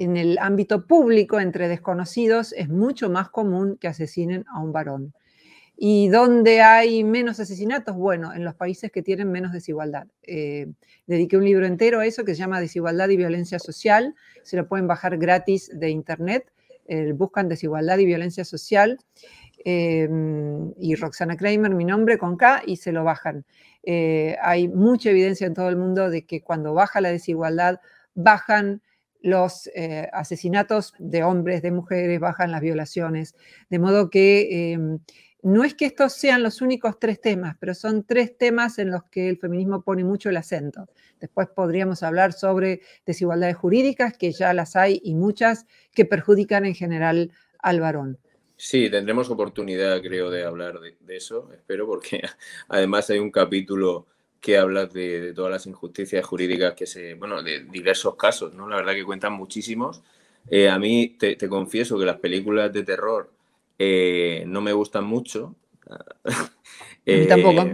en el ámbito público entre desconocidos es mucho más común que asesinen a un varón. ¿Y dónde hay menos asesinatos? Bueno, en los países que tienen menos desigualdad. Eh, dediqué un libro entero a eso que se llama Desigualdad y Violencia Social. Se lo pueden bajar gratis de internet. Eh, buscan Desigualdad y Violencia Social. Em, y Roxana Kramer, mi nombre, con K, y se lo bajan. Eh, hay mucha evidencia en todo el mundo de que cuando baja la desigualdad, bajan los eh, asesinatos de hombres, de mujeres, bajan las violaciones. De modo que em, no es que estos sean los únicos tres temas, pero son tres temas en los que el feminismo pone mucho el acento. Después podríamos hablar sobre desigualdades jurídicas, que ya las hay y muchas, que perjudican en general al varón. Sí, tendremos oportunidad, creo, de hablar de, de eso, espero, porque además hay un capítulo que habla de, todas las injusticias jurídicas que se, bueno, de diversos casos, ¿no? La verdad que cuentan muchísimos. Eh, a mí te, confieso que las películas de terror eh, no me gustan mucho. eh, tampoco.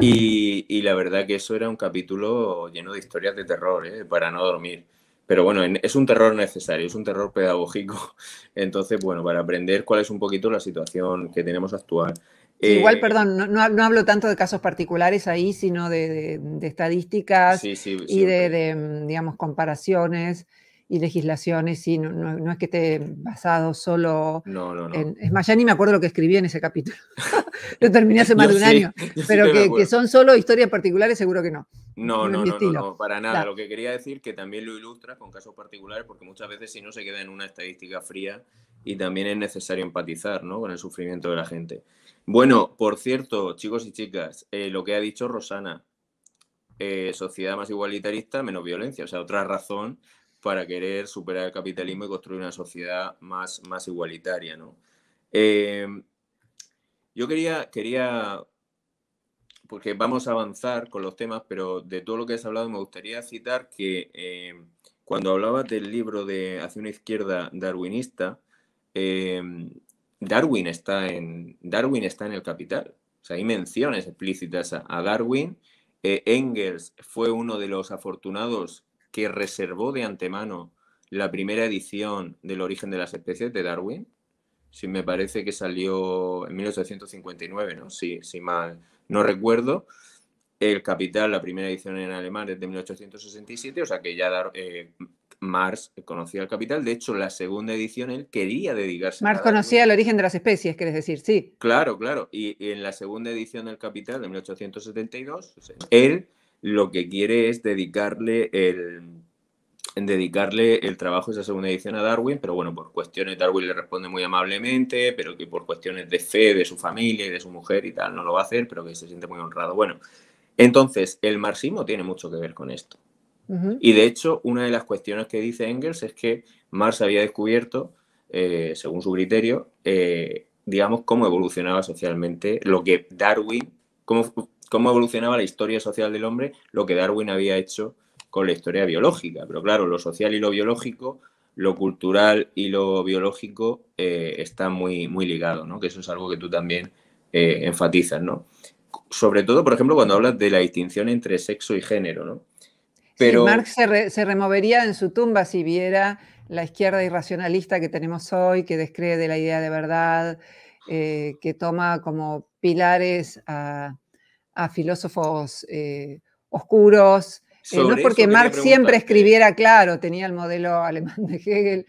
Y, y, la verdad que eso era un capítulo lleno de historias de terror, eh, para no dormir. Pero bueno, es un terror necesario, es un terror pedagógico. Entonces, bueno, para aprender cuál es un poquito la situación que tenemos actual. Igual, eh, perdón, no, no, hablo tanto de casos particulares ahí, sino de, de, estadísticas y de, mm, digamos, comparaciones y legislaciones, y no, es que esté basado solo en... Es más, ya ni me acuerdo lo que escribí en ese capítulo. lo terminé hace más de un año. Pero que, que, son solo historias particulares, seguro que no. No, no, no, para nada. Lo que quería decir que también lo ilustra con casos particulares, porque muchas veces si no se queda en una estadística fría y también es necesario empatizar ¿no? con el sufrimiento de la gente. Bueno, por cierto, chicos y chicas, eh, lo que ha dicho Rosana, eh, sociedad más igualitarista, menos violencia, o sea, otra razón para querer superar el capitalismo y construir una sociedad más, más igualitaria, ¿no? Eh, yo quería, quería, porque vamos a avanzar con los temas, pero de todo lo que has hablado me gustaría citar que cuando hablabas del libro de Hacia una izquierda darwinista, Darwin está en, Darwin está en el Capital. sea, hay menciones explícitas a, Darwin. Eh, Engels fue uno de los afortunados que reservó de antemano la primera edición del origen de las especies de Darwin. Si me parece que salió en 1859, ¿no? Si, mal no recuerdo. El Capital, la primera edición en alemán es de 1867, o sea que ya eh, Marx conocía el capital. De hecho, la segunda edición él quería dedicarse. Marx conocía el origen de las especies, quieres decir, sí. Claro, claro. Y, en la segunda edición del Capital de 1872, él lo que quiere es dedicarle el, trabajo dedicarle el trabajo, esa segunda edición a Darwin, pero bueno, por cuestiones Darwin le responde muy amablemente, pero que por cuestiones de fe de su familia y de su mujer y tal no lo va a hacer, pero que se siente muy honrado. Bueno, entonces el marxismo tiene mucho que ver con esto. Y de hecho, una de las cuestiones que dice Engels es que Marx había descubierto, eh, según su criterio, eh, digamos, cómo evolucionaba socialmente lo que Darwin, cómo, evolucionaba la historia social del hombre, lo que Darwin había hecho con la historia biológica. Pero claro, lo social y lo biológico, lo cultural y lo biológico eh, están muy, muy ligados, ¿no? Que eso es algo que tú también enfatizas, ¿no? Sobre todo, por ejemplo, cuando hablas de la distinción entre sexo y género, ¿no? Marx se, removería en su tumba si viera la izquierda irracionalista que tenemos hoy, que descree de la idea de verdad, eh, que toma como pilares a, filósofos eh, oscuros. Eh, no es porque Marx siempre escribiera, claro, tenía el modelo alemán de Hegel,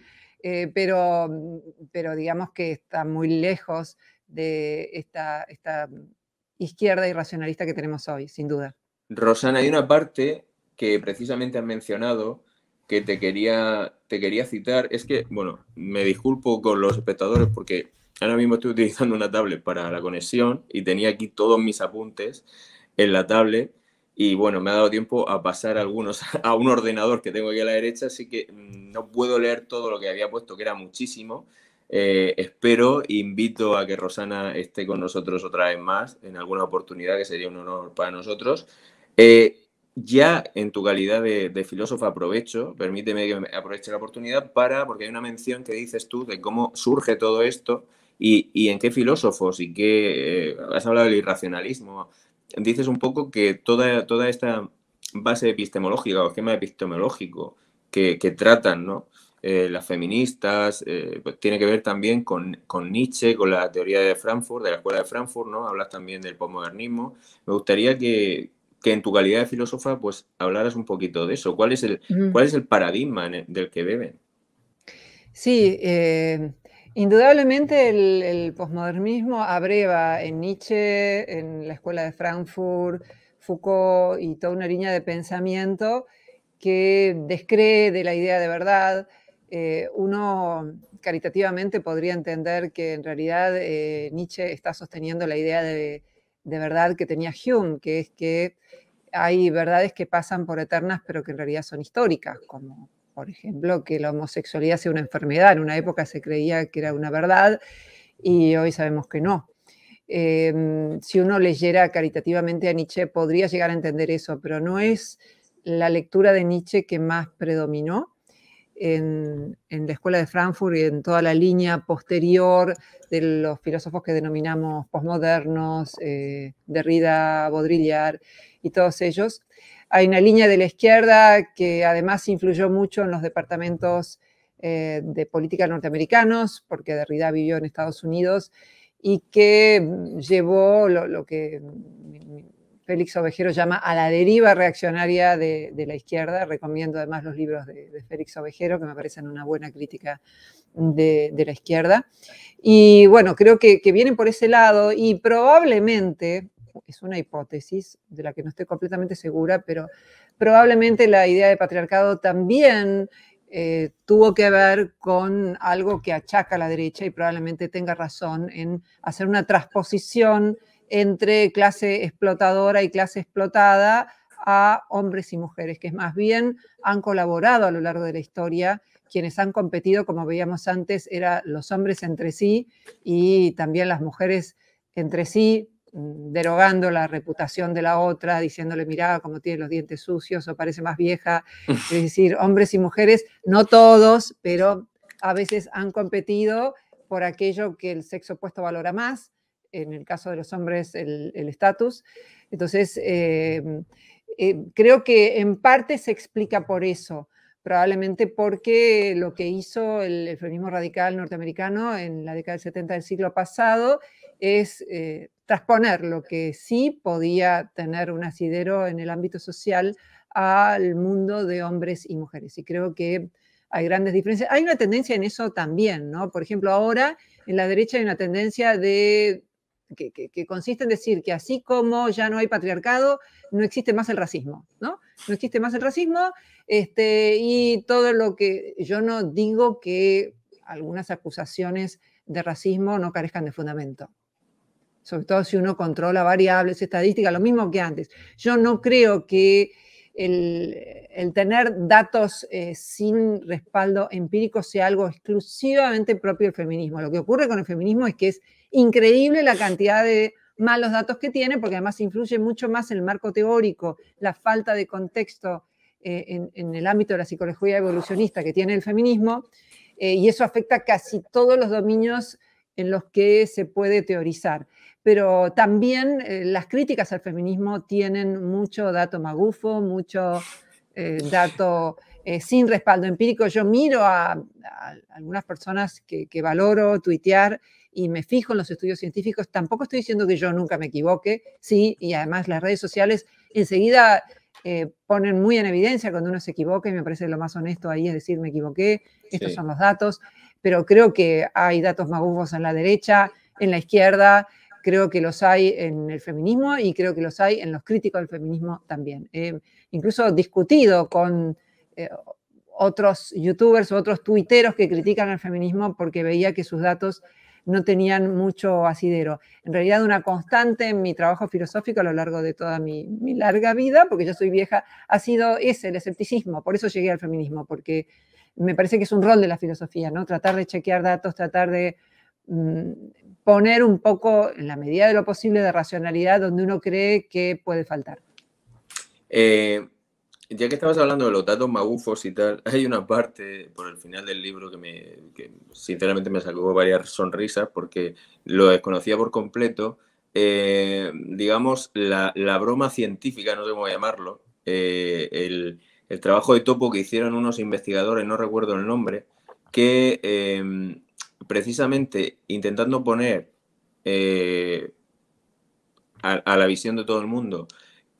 pero, digamos que está muy lejos de esta, esta izquierda irracionalista que tenemos hoy, sin duda. Rosana, hay una parte que precisamente has mencionado que te quería, te quería citar es que, bueno, me disculpo con los espectadores porque ahora mismo estoy utilizando una tablet para la conexión y tenía aquí todos mis apuntes en la tablet y bueno, me ha dado tiempo a pasar algunos a un ordenador que tengo aquí a la derecha, así que no puedo leer todo lo que había puesto, que era muchísimo. Eh, espero, invito a que Rosana esté con nosotros otra vez más en alguna oportunidad, que sería un honor para nosotros. Eh, ya en tu calidad de, filósofo aprovecho, permíteme que aproveche la oportunidad para, porque hay una mención que dices tú de cómo surge todo esto y, en qué filósofos y qué, eh, has hablado del irracionalismo, dices un poco que toda, esta base epistemológica o esquema epistemológico que, tratan, ¿no? Eh, las feministas, eh, pues tiene que ver también con, Nietzsche, con la teoría de Frankfurt, de la escuela de Frankfurt, ¿no? Hablas también del posmodernismo. Me gustaría que, que en tu calidad de filósofa pues hablaras un poquito de eso. ¿Cuál es el, cuál es el paradigma del que beben? Sí, eh, indudablemente el, posmodernismo abreva en Nietzsche, en la escuela de Frankfurt, Foucault y toda una línea de pensamiento que descree de la idea de verdad. Eh, uno caritativamente podría entender que en realidad eh, Nietzsche está sosteniendo la idea de, de, verdad que tenía Hume, que es que hay verdades que pasan por eternas, pero que en realidad son históricas, como por ejemplo que la homosexualidad sea una enfermedad. En una época se creía que era una verdad y hoy sabemos que no. Em, si uno leyera caritativamente a Nietzsche, podría llegar a entender eso, pero no es la lectura de Nietzsche que más predominó. En, la Escuela de Frankfurt y en toda la línea posterior de los filósofos que denominamos posmodernos, eh, Derrida, Baudrillard, y todos ellos. Hay una línea de la izquierda que además influyó mucho en los departamentos eh, de política norteamericanos, porque Derrida vivió en Estados Unidos, y que mm, llevó lo, que mm, Félix Ovejero llama a la deriva reaccionaria de, la izquierda. Recomiendo además los libros de, Félix Ovejero, que me parecen una buena crítica de, la izquierda. Y bueno, creo que, que, vienen por ese lado y probablemente es una hipótesis de la que no estoy completamente segura, pero probablemente la idea de patriarcado también eh, tuvo que ver con algo que achaca a la derecha y probablemente tenga razón en hacer una transposición entre clase explotadora y clase explotada a hombres y mujeres, que más bien han colaborado a lo largo de la historia. Quienes han competido, como veíamos antes, eran los hombres entre sí y también las mujeres entre sí Mm, derogando la reputación de la otra, diciéndole, mira cómo tiene los dientes sucios o parece más vieja. Es decir, hombres y mujeres, no todos, pero a veces han competido por aquello que el sexo opuesto valora más, en el caso de los hombres el estatus. Entonces, eh, eh, creo que en parte se explica por eso, probablemente porque lo que hizo el, feminismo radical norteamericano en la década del 70 del siglo pasado es eh, transponer lo que sí podía tener un asidero en el ámbito social al mundo de hombres y mujeres. Y creo que hay grandes diferencias. Hay una tendencia en eso también, ¿no? Por ejemplo, ahora en la derecha hay una tendencia de que consiste en decir que así como ya no hay patriarcado, no existe más el racismo, ¿no? no existe más el racismo, este, y todo lo que yo no digo que algunas acusaciones de racismo no carezcan de fundamento sobre todo si uno controla variables estadísticas, lo mismo que antes. Yo no creo que el, tener datos eh, sin respaldo empírico sea algo exclusivamente propio del feminismo. Lo que ocurre con el feminismo es que es increíble la cantidad de los datos que tiene, porque además influye mucho más en el marco teórico, la falta de contexto eh, en, el ámbito de la psicología evolucionista que tiene el feminismo, eh, y eso afecta casi todos los dominios en los que se puede teorizar. Pero también eh, las críticas al feminismo tienen mucho dato magufo, mucho dato sin respaldo empírico. Yo miro a, algunas personas que, que valoro tuitear y me fijo en los estudios científicos, tampoco estoy diciendo que yo nunca me equivoque, sí, y además las redes sociales enseguida eh, ponen muy en evidencia cuando uno se equivoque, y me parece lo más honesto ahí es decir, me equivoqué, estos son los datos, pero creo que hay datos magufos en la derecha, en la izquierda, creo que los hay en el feminismo y creo que los hay en los críticos del feminismo también. Eh, incluso discutido con eh, otros youtubers o otros tuiteros que critican al feminismo porque veía que sus datos no tenían mucho asidero. En realidad una constante en mi trabajo filosófico a lo largo de toda mi, larga vida, porque yo soy vieja, ha sido ese, el escepticismo. Por eso llegué al feminismo, porque me parece que es un rol de la filosofía, ¿no? Tratar de chequear datos, tratar de mm, poner un poco, en la medida de lo posible, de racionalidad donde uno cree que puede faltar. Eh, ya que estabas hablando de los datos magufos y tal, hay una parte por el final del libro que, me, sinceramente me sacó varias sonrisas porque lo desconocía por completo. Eh, digamos, la, broma científica, no sé cómo llamarlo, eh, el, trabajo de topo que hicieron unos investigadores, no recuerdo el nombre, que eh, precisamente intentando poner a la visión de todo el mundo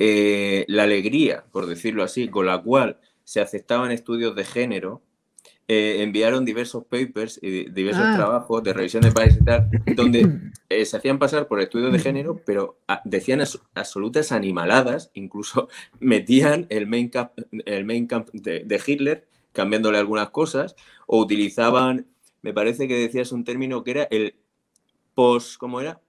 eh, la alegría, por decirlo así, con la cual se aceptaban estudios de género, eh, enviaron diversos papers y diversos ah. trabajos de revisión de países y tal, donde eh, se hacían pasar por estudios de género, pero ah, decían absolutas animaladas, incluso metían el main camp, el de, Hitler, cambiándole algunas cosas, o utilizaban, me parece que decías un término que era el post, ¿cómo era?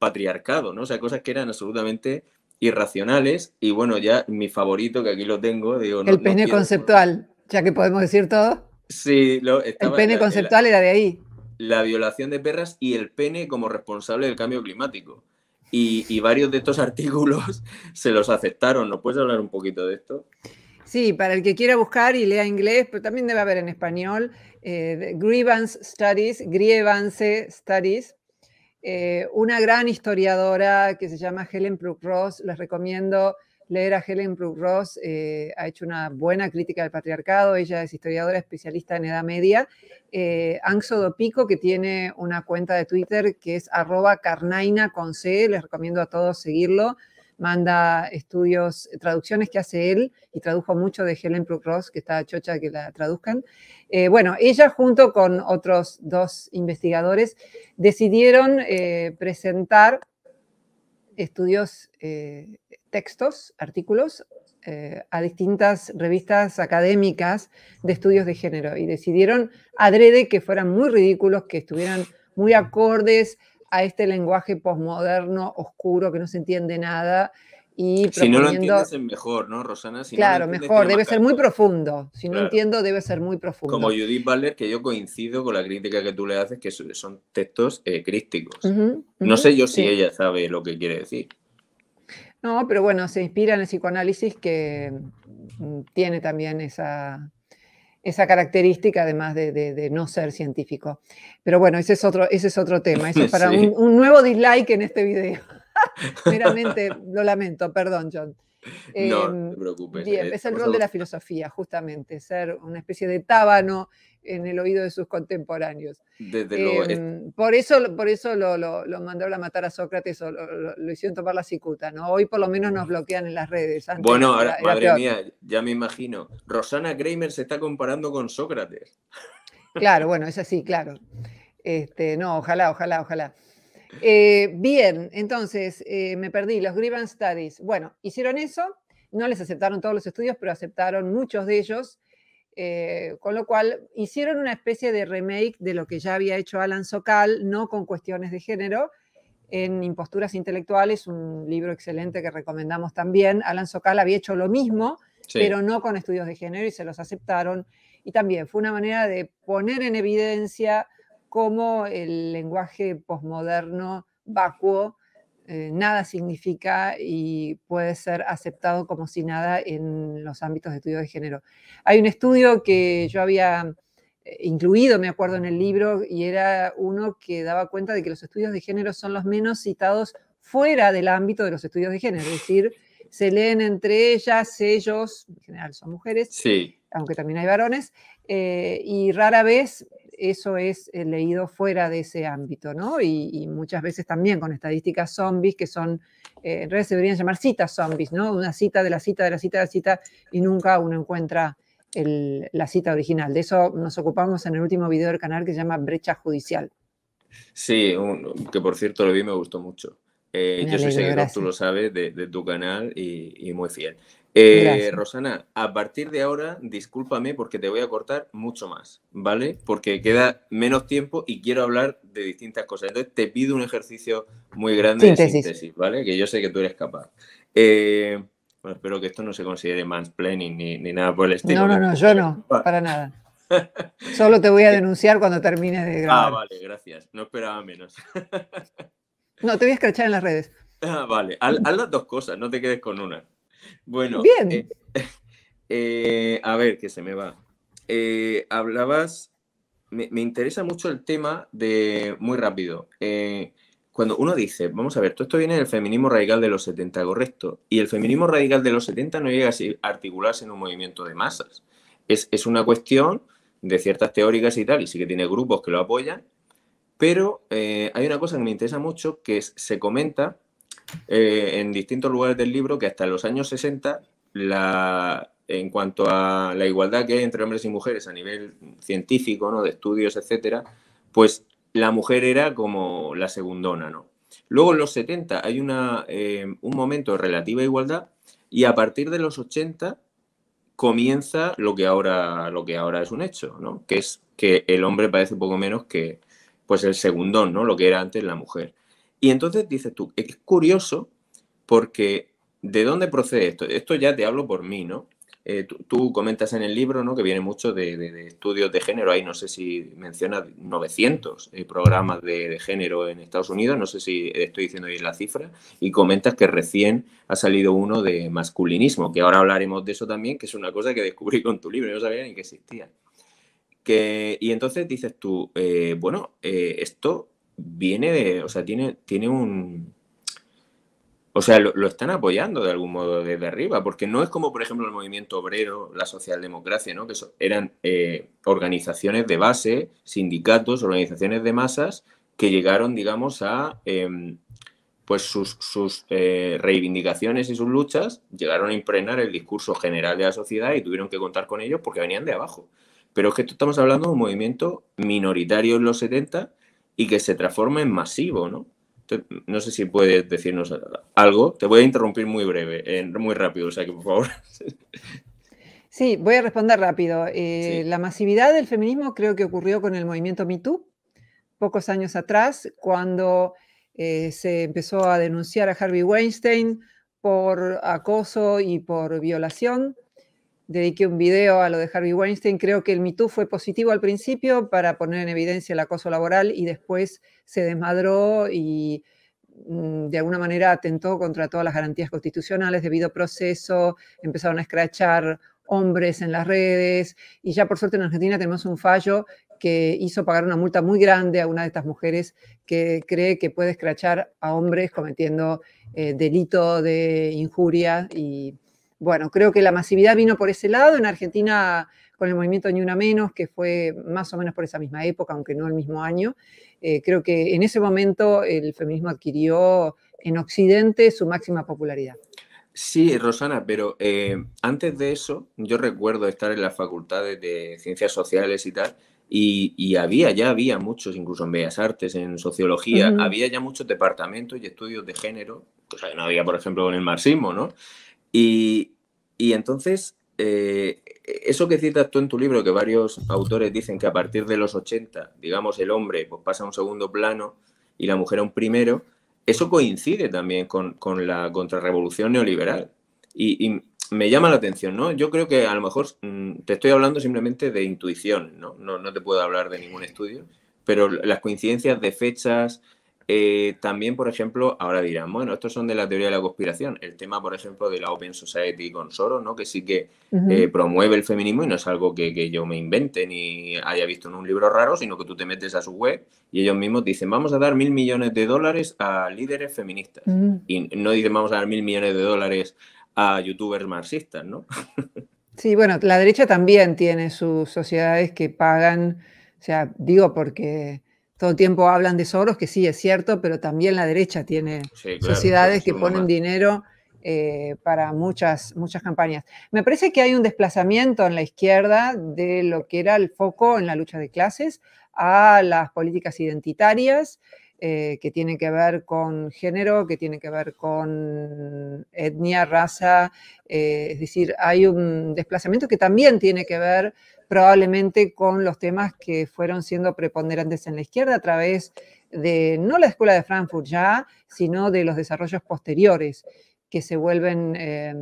patriarcado, ¿no? O sea, cosas que eran absolutamente irracionales. Y bueno, ya mi favorito, que aquí lo tengo, digo... No, el pene conceptual, ya que podemos decir todo. Sí, el pene conceptual era de ahí. La violación de perras y el pene como responsable del cambio climático. Y, varios de estos artículos se los aceptaron. ¿Nos puedes hablar un poquito de esto? Sí, para el que quiera buscar y lea inglés, pero también debe haber en español, eh, Grievance Studies, Grievance Studies, eh, una gran historiadora que se llama Helen Brook-Ross. Les recomiendo leer a Helen Brook-Ross. Eh, ha hecho una buena crítica del patriarcado. Ella es historiadora especialista en Edad Media. Anxo Anxodo Pico, que tiene una cuenta de Twitter que es arroba carnaina con C. Les recomiendo a todos seguirlo manda estudios, eh, traducciones que hace él y tradujo mucho de Helen Ross que está chocha que la traduzcan. Eh, bueno, ella junto con otros dos investigadores decidieron eh, presentar estudios, textos, artículos a distintas revistas académicas de estudios de género y decidieron adrede que fueran muy ridículos, que estuvieran muy acordes a este lenguaje posmoderno, oscuro, que no se entiende nada. Y Si no lo entiendes es mejor, ¿no, Rosana? claro, mejor, debe ser muy profundo. Si no entiendo, debe ser muy profundo. Como Judith Butler, que yo coincido con la crítica que tú le haces, que son textos eh, crísticos. no sé yo si ella sabe lo que quiere decir. No, pero bueno, se inspira en el psicoanálisis que mm, tiene también esa, esa característica, además de, de, no ser científico. Pero bueno, ese es otro, ese es otro tema. Eso es para un, nuevo dislike en este video. Meramente, lo lamento, perdón, John. no, no te em, preocupes. Bien, eh, es el rol de la filosofía, justamente, ser una especie de tábano en el oído de sus contemporáneos. Por eso, em, por eso lo, mandaron a matar a Sócrates o lo, hicieron tomar la cicuta, ¿no? Hoy por lo menos nos bloquean en las redes. bueno, madre mía, ya me imagino. Rosana Kramer se está comparando con Sócrates. Claro, bueno, es así, claro. Este, no, ojalá, ojalá, ojalá. Eh, bien, entonces eh, me perdí, los Grievance Studies. Bueno, hicieron eso, no les aceptaron todos los estudios, pero aceptaron muchos de ellos eh, con lo cual hicieron una especie de remake de lo que ya había hecho Alan Sokal, no con cuestiones de género, en Imposturas Intelectuales, un libro excelente que recomendamos también. Alan Sokal había hecho lo mismo, pero no con estudios de género y se los aceptaron. Y también fue una manera de poner en evidencia cómo el lenguaje posmoderno vacuo eh, nada significa y puede ser aceptado como si nada en los ámbitos de estudio de género. Hay un estudio que yo había eh, incluido, me acuerdo, en el libro, y era uno que daba cuenta de que los estudios de género son los menos citados fuera del ámbito de los estudios de género, es decir, se leen entre ellas, ellos, en general son mujeres, aunque también hay varones, eh, y rara vez eso es eh, leído fuera de ese ámbito, ¿no? Y, muchas veces también con estadísticas zombies, que son, eh, en realidad se deberían llamar citas zombies, ¿no? Una cita de la cita de la cita de la cita y nunca uno encuentra la cita original. De eso nos ocupamos en el último video del canal que se llama Brecha Judicial. Sí, que por cierto lo vi y me gustó mucho. Eh, yo soy seguidor, tú lo sabes, de, tu canal y muy fiel. Eh, Rosana, a partir de ahora, discúlpame porque te voy a cortar mucho más, ¿vale? Porque queda menos tiempo y quiero hablar de distintas cosas. Entonces te pido un ejercicio muy grande de síntesis, ¿vale? Que yo sé que tú eres capaz. Eh, bueno, espero que esto no se considere mansplaining ni, ni nada por el estilo. No, no, no, yo no, para nada. Solo te voy a denunciar cuando termine de ah, grabar. Ah, vale, gracias. No esperaba menos. no, te voy a escrachar en las redes. Ah, vale. haz las dos cosas, no te quedes con una. Bueno, eh, eh, a ver, que se me va. Eh, hablabas, me, interesa mucho el tema de, muy rápido, cuando uno dice, vamos a ver, todo esto viene del feminismo radical de los 70, correcto, y el feminismo radical de los 70 no llega a articularse en un movimiento de masas. Es, una cuestión de ciertas teóricas y tal, y sí que tiene grupos que lo apoyan, pero hay una cosa que me interesa mucho que se comenta eh, en distintos lugares del libro que hasta los años 60, en cuanto a la igualdad que hay entre hombres y mujeres a nivel científico, ¿no? de estudios, etcétera, pues la mujer era como la segundona. ¿no? Luego en los 70 hay una, eh, un momento de relativa igualdad y a partir de los 80 comienza lo que ahora, lo que ahora es un hecho, que es que el hombre parece poco menos que pues el segundón, ¿no? lo que era antes la mujer. Y entonces dices tú, es curioso porque ¿de dónde procede esto? Esto ya te hablo por mí, ¿no? Eh, tú, comentas en el libro ¿no? que viene mucho de, estudios de género. Ahí no sé si mencionas 900 eh, programas de, género en Estados Unidos. No sé si estoy diciendo bien la cifra. Y comentas que recién ha salido uno de masculinismo, que ahora hablaremos de eso también, que es una cosa que descubrí con tu libro. no sabía ni que existía. y entonces dices tú, eh, bueno, esto viene de, o sea, tiene, un... O sea, lo, están apoyando de algún modo desde arriba, porque no es como, por ejemplo, el movimiento obrero, la socialdemocracia, ¿no? que eran eh, organizaciones de base, sindicatos, organizaciones de masas, que llegaron, digamos, a em, pues sus, sus eh, reivindicaciones y sus luchas llegaron a impregnar el discurso general de la sociedad y tuvieron que contar con ellos porque venían de abajo. Pero es que estamos hablando de un movimiento minoritario en los 70 y que se transforme en masivo, ¿no? no sé si puedes decirnos algo. Te voy a interrumpir muy breve, muy rápido, o sea que por favor. Sí, voy a responder rápido. Eh, la masividad del feminismo creo que ocurrió con el movimiento MeToo, pocos años atrás, cuando eh, se empezó a denunciar a Harvey Weinstein por acoso y por violación dediqué un video a lo de Harvey Weinstein. Creo que el mitú fue positivo al principio para poner en evidencia el acoso laboral y después se desmadró y mm, de alguna manera atentó contra todas las garantías constitucionales, debido a proceso, empezaron a escrachar hombres en las redes y ya por suerte en Argentina tenemos un fallo que hizo pagar una multa muy grande a una de estas mujeres que cree que puede escrachar a hombres cometiendo eh, delito de injuria y bueno, creo que la masividad vino por ese lado. En Argentina, con el movimiento Ni Una Menos, que fue más o menos por esa misma época, aunque no el mismo año, eh, creo que en ese momento el feminismo adquirió en Occidente su máxima popularidad. Sí, Rosana, pero eh, antes de eso, yo recuerdo estar en las facultades de ciencias sociales y tal, y, había, ya había muchos, incluso en Bellas Artes, en Sociología, había ya muchos departamentos y estudios de género, que no había, por ejemplo, con el marxismo, ¿no? Y, y entonces, eh, eso que citas tú en tu libro, que varios autores dicen que a partir de los 80, digamos, el hombre pues, pasa a un segundo plano y la mujer a un primero, eso coincide también con, con la contrarrevolución neoliberal. Y, me llama la atención, ¿no? Yo creo que a lo mejor mm, te estoy hablando simplemente de intuición, ¿no? ¿no? No te puedo hablar de ningún estudio, pero las coincidencias de fechas, eh, también, por ejemplo, ahora dirán, bueno, estos son de la teoría de la conspiración. El tema, por ejemplo, de la Open Society con Soro, ¿no? que sí que eh, promueve el feminismo y no es algo que, yo me invente ni haya visto en un libro raro, sino que tú te metes a su web y ellos mismos dicen, vamos a dar mil millones de dólares a líderes feministas. Y no dicen, vamos a dar mil millones de dólares a youtubers marxistas, ¿no? sí, bueno, la derecha también tiene sus sociedades que pagan, o sea, digo porque todo el tiempo hablan de Soros, que sí es cierto, pero también la derecha tiene sociedades que ponen dinero eh, para muchas, muchas campañas. Me parece que hay un desplazamiento en la izquierda de lo que era el foco en la lucha de clases a las políticas identitarias. Eh, que tienen que ver con género, que tienen que ver con etnia, raza, eh, es decir, hay un desplazamiento que también tiene que ver probablemente con los temas que fueron siendo preponderantes en la izquierda a través de no la escuela de Frankfurt ya, sino de los desarrollos posteriores que se vuelven eh,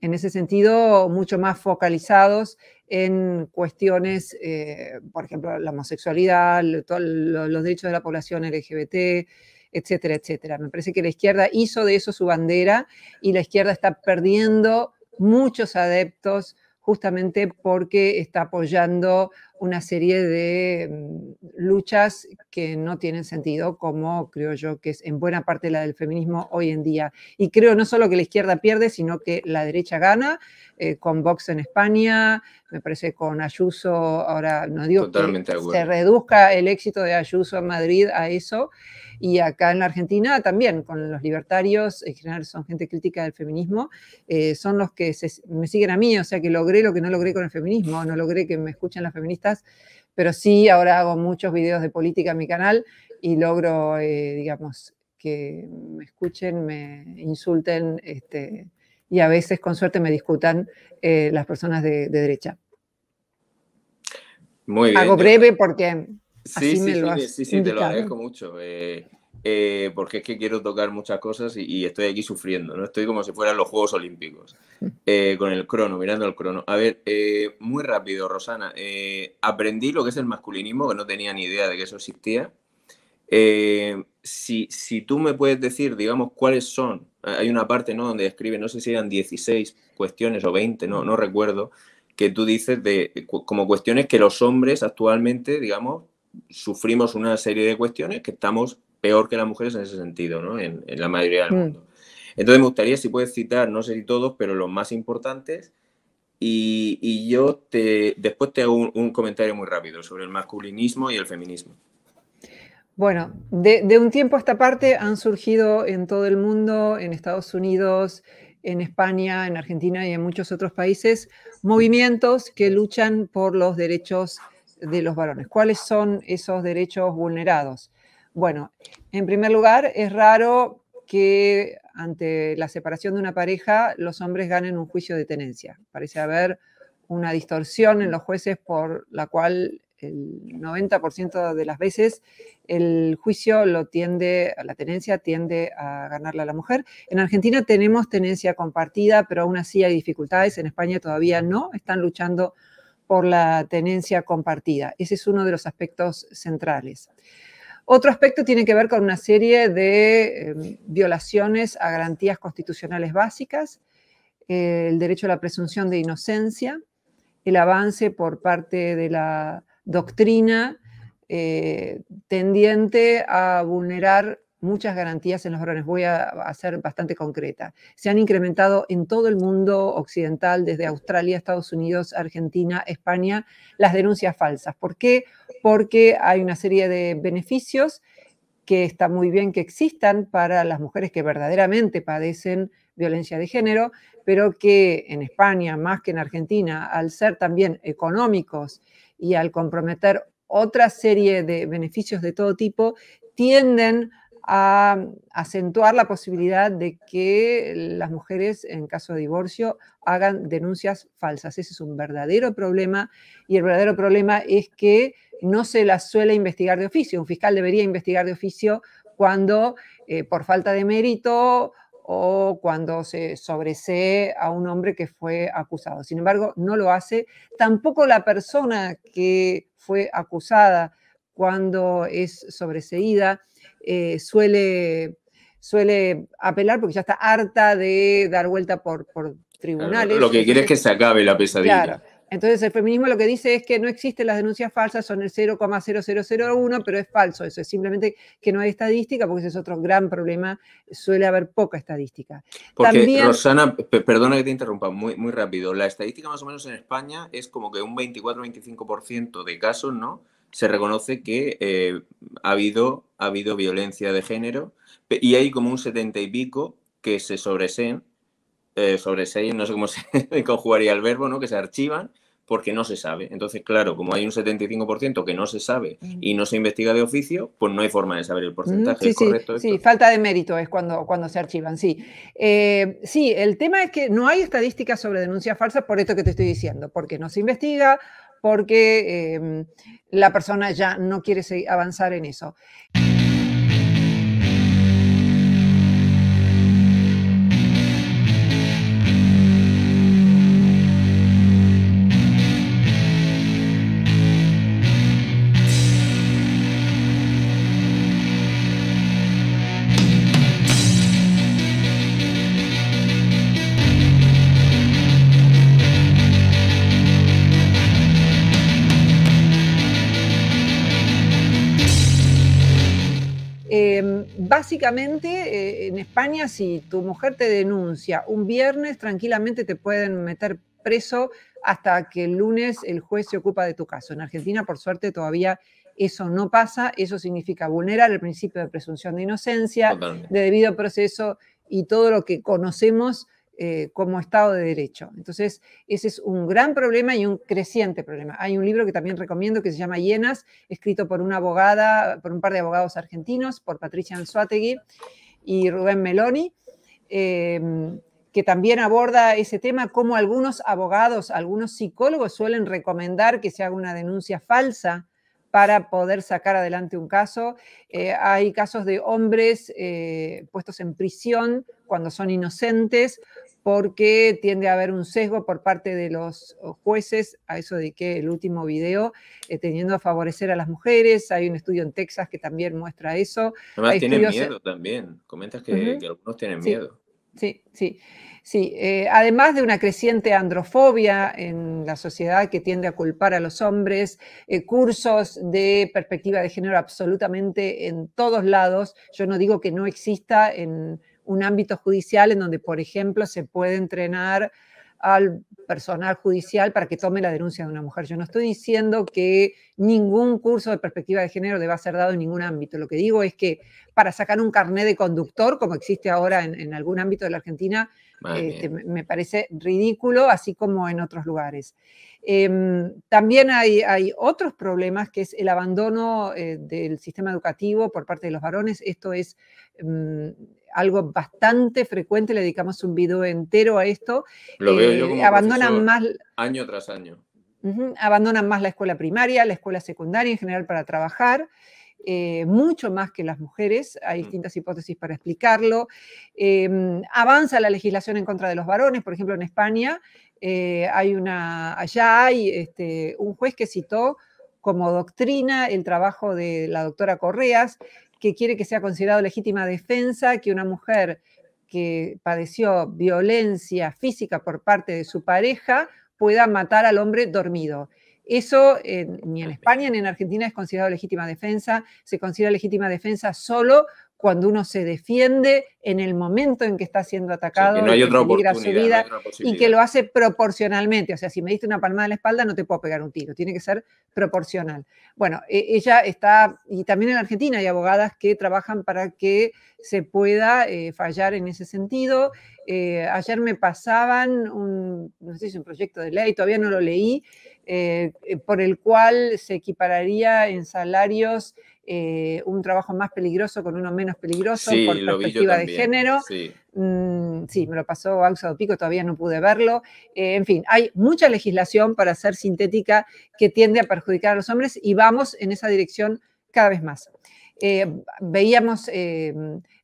en ese sentido mucho más focalizados en cuestiones, eh, por ejemplo, la homosexualidad, los derechos de la población LGBT, etcétera, etcétera. Me parece que la izquierda hizo de eso su bandera y la izquierda está perdiendo muchos adeptos, justamente porque está apoyando una serie de mm, luchas que no tienen sentido, como creo yo que es en buena parte la del feminismo hoy en día. Y creo no solo que la izquierda pierde, sino que la derecha gana, eh, con Vox en España, me parece con Ayuso, ahora no digo que se reduzca el éxito de Ayuso en Madrid a eso. Y acá en la Argentina también, con los libertarios, en general son gente crítica del feminismo, eh, son los que me siguen a mí, o sea que logré lo que no logré con el feminismo, no logré que me escuchen las feministas, pero sí, ahora hago muchos videos de política en mi canal y logro, eh, digamos, que me escuchen, me insulten este, y a veces, con suerte, me discutan eh, las personas de, de derecha. Muy bien. Hago breve porque Sí, sí, sí, te lo agradezco mucho. Eh, eh, porque es que quiero tocar muchas cosas y, estoy aquí sufriendo, ¿no? Estoy como si fueran los Juegos Olímpicos, eh, con el crono, mirando el crono. A ver, muy rápido, Rosana, aprendí lo que es el masculinismo, que no tenía ni idea de que eso existía. Si, si, tú me puedes decir, digamos, cuáles son, hay una parte, ¿no? Donde escribe, no sé si eran 16 cuestiones o 20, no, no recuerdo, que tú dices de como cuestiones que los hombres actualmente, digamos, sufrimos una serie de cuestiones que estamos peor que las mujeres en ese sentido, ¿no? En, la mayoría del mm. mundo. Entonces me gustaría si puedes citar, no sé si todos, pero los más importantes. Y, y yo te, después te hago un, comentario muy rápido sobre el masculinismo y el feminismo. Bueno, de, de un tiempo a esta parte han surgido en todo el mundo, en Estados Unidos, en España, en Argentina y en muchos otros países, movimientos que luchan por los derechos de los varones. ¿Cuáles son esos derechos vulnerados? Bueno, en primer lugar, es raro que ante la separación de una pareja los hombres ganen un juicio de tenencia. Parece haber una distorsión en los jueces por la cual el 90% de las veces el juicio lo tiende, la tenencia tiende a ganarla a la mujer. En Argentina tenemos tenencia compartida, pero aún así hay dificultades. En España todavía no, están luchando por la tenencia compartida. Ese es uno de los aspectos centrales. Otro aspecto tiene que ver con una serie de em, violaciones a garantías constitucionales básicas, el derecho a la presunción de inocencia, el avance por parte de la doctrina eh, tendiente a vulnerar muchas garantías en los varones. Voy a, a, ser bastante concreta. Se han incrementado en todo el mundo occidental, desde Australia, Estados Unidos, Argentina, España, las denuncias falsas. ¿Por qué? Porque hay una serie de beneficios que está muy bien que existan para las mujeres que verdaderamente padecen violencia de género, pero que en España, más que en Argentina, al ser también económicos y al comprometer otra serie de beneficios de todo tipo, tienden a a acentuar la posibilidad de que las mujeres en caso de divorcio hagan denuncias falsas. Ese es un verdadero problema y el verdadero problema es que no se las suele investigar de oficio. Un fiscal debería investigar de oficio cuando eh, por falta de mérito o cuando se sobresee a un hombre que fue acusado. Sin embargo, no lo hace. Tampoco la persona que fue acusada cuando es sobreseída eh, suele, suele apelar porque ya está harta de dar vuelta por, tribunales. Lo que quiere es que se acabe la pesadilla. Entonces el feminismo lo que dice es que no existen las denuncias falsas, son el 0,0001, pero es falso eso, es simplemente que no hay estadística, porque ese es otro gran problema, suele haber poca estadística. Porque Rosana, perdona que te interrumpa, muy, muy rápido, la estadística más o menos en España es como que un 24-25% de casos, ¿no? se reconoce que eh, ha, habido, ha habido violencia de género y hay como un setenta y pico que se sobreseen, eh, no sé cómo se conjugaría el verbo, ¿no? que se archivan porque no se sabe. Entonces, claro, como hay un 75% que no se sabe mm. y no se investiga de oficio, pues no hay forma de saber el mm, porcentaje. Sí, sí, falta de mérito es cuando, cuando se archivan, sí. Eh, sí, el tema es que no hay estadísticas sobre denuncias falsas por esto que te estoy diciendo, porque no se investiga, porque em, la persona ya no quiere avanzar en eso. básicamente eh, en España si tu mujer te denuncia un viernes, tranquilamente te pueden meter preso hasta que el lunes el juez se ocupa de tu caso. En Argentina, por suerte, todavía eso no pasa. Eso significa vulnerar el principio de presunción de inocencia, de debido proceso y todo lo que conocemos eh, como Estado de Derecho. Entonces, ese es un gran problema y un creciente problema. Hay un libro que también recomiendo que se llama Hienas, escrito por una abogada, por un par de abogados argentinos, por Patricia Anzuategui y Rubén Meloni, em, que también aborda ese tema, como algunos abogados, algunos psicólogos suelen recomendar que se haga una denuncia falsa para poder sacar adelante un caso. Eh, hay casos de hombres eh, puestos en prisión cuando son inocentes porque tiende a haber un sesgo por parte de los jueces a eso dediqué el último video eh, teniendo a favorecer a las mujeres. Hay un estudio en Texas que también muestra eso. Además, Hay tienen miedo también. Comentas que, algunos tienen miedo. Sí, sí, sí. Eh, además de una creciente androfobia en la sociedad que tiende a culpar a los hombres, eh, cursos de perspectiva de género absolutamente en todos lados. Yo no digo que no exista en un ámbito judicial en donde, por ejemplo, se puede entrenar al personal judicial para que tome la denuncia de una mujer. Yo no estoy diciendo que ningún curso de perspectiva de género deba ser dado en ningún ámbito. Lo que digo es que para sacar un carné de conductor, como existe ahora en, algún ámbito de la Argentina, este, me parece ridículo, así como en otros lugares. Em, también hay, otros problemas, que es el abandono eh, del sistema educativo por parte de los varones. Esto es em, algo bastante frecuente, le dedicamos un video entero a esto. Lo veo yo eh, como abandonan más año tras año. abandonan más la escuela primaria, la escuela secundaria en general para trabajar. Eh, mucho más que las mujeres, hay mm. distintas hipótesis para explicarlo. Em, avanza la legislación en contra de los varones, por ejemplo, en España eh, hay una, allá hay este, un juez que citó como doctrina el trabajo de la doctora Correas, que quiere que sea considerado legítima defensa, que una mujer que padeció violencia física por parte de su pareja pueda matar al hombre dormido. Eso eh, ni en España ni en Argentina es considerado legítima defensa. Se considera legítima defensa solo cuando uno se defiende en el momento en que está siendo atacado, y que lo hace proporcionalmente. O sea, si me diste una palmada en la espalda, no te puedo pegar un tiro, tiene que ser proporcional. Bueno, e-, ella está, y también en Argentina hay abogadas que trabajan para que se pueda eh, fallar en ese sentido. Eh, ayer me pasaban un, no sé si un proyecto de ley, todavía no lo leí, eh, por el cual se equipararía en salarios eh, un trabajo más peligroso con uno menos peligroso por perspectiva de género. Mm, sí. me lo pasó Auxado Pico, todavía no pude verlo. Eh, en fin, hay mucha legislación para ser sintética que tiende a perjudicar a los hombres y vamos en esa dirección cada vez más. Eh, veíamos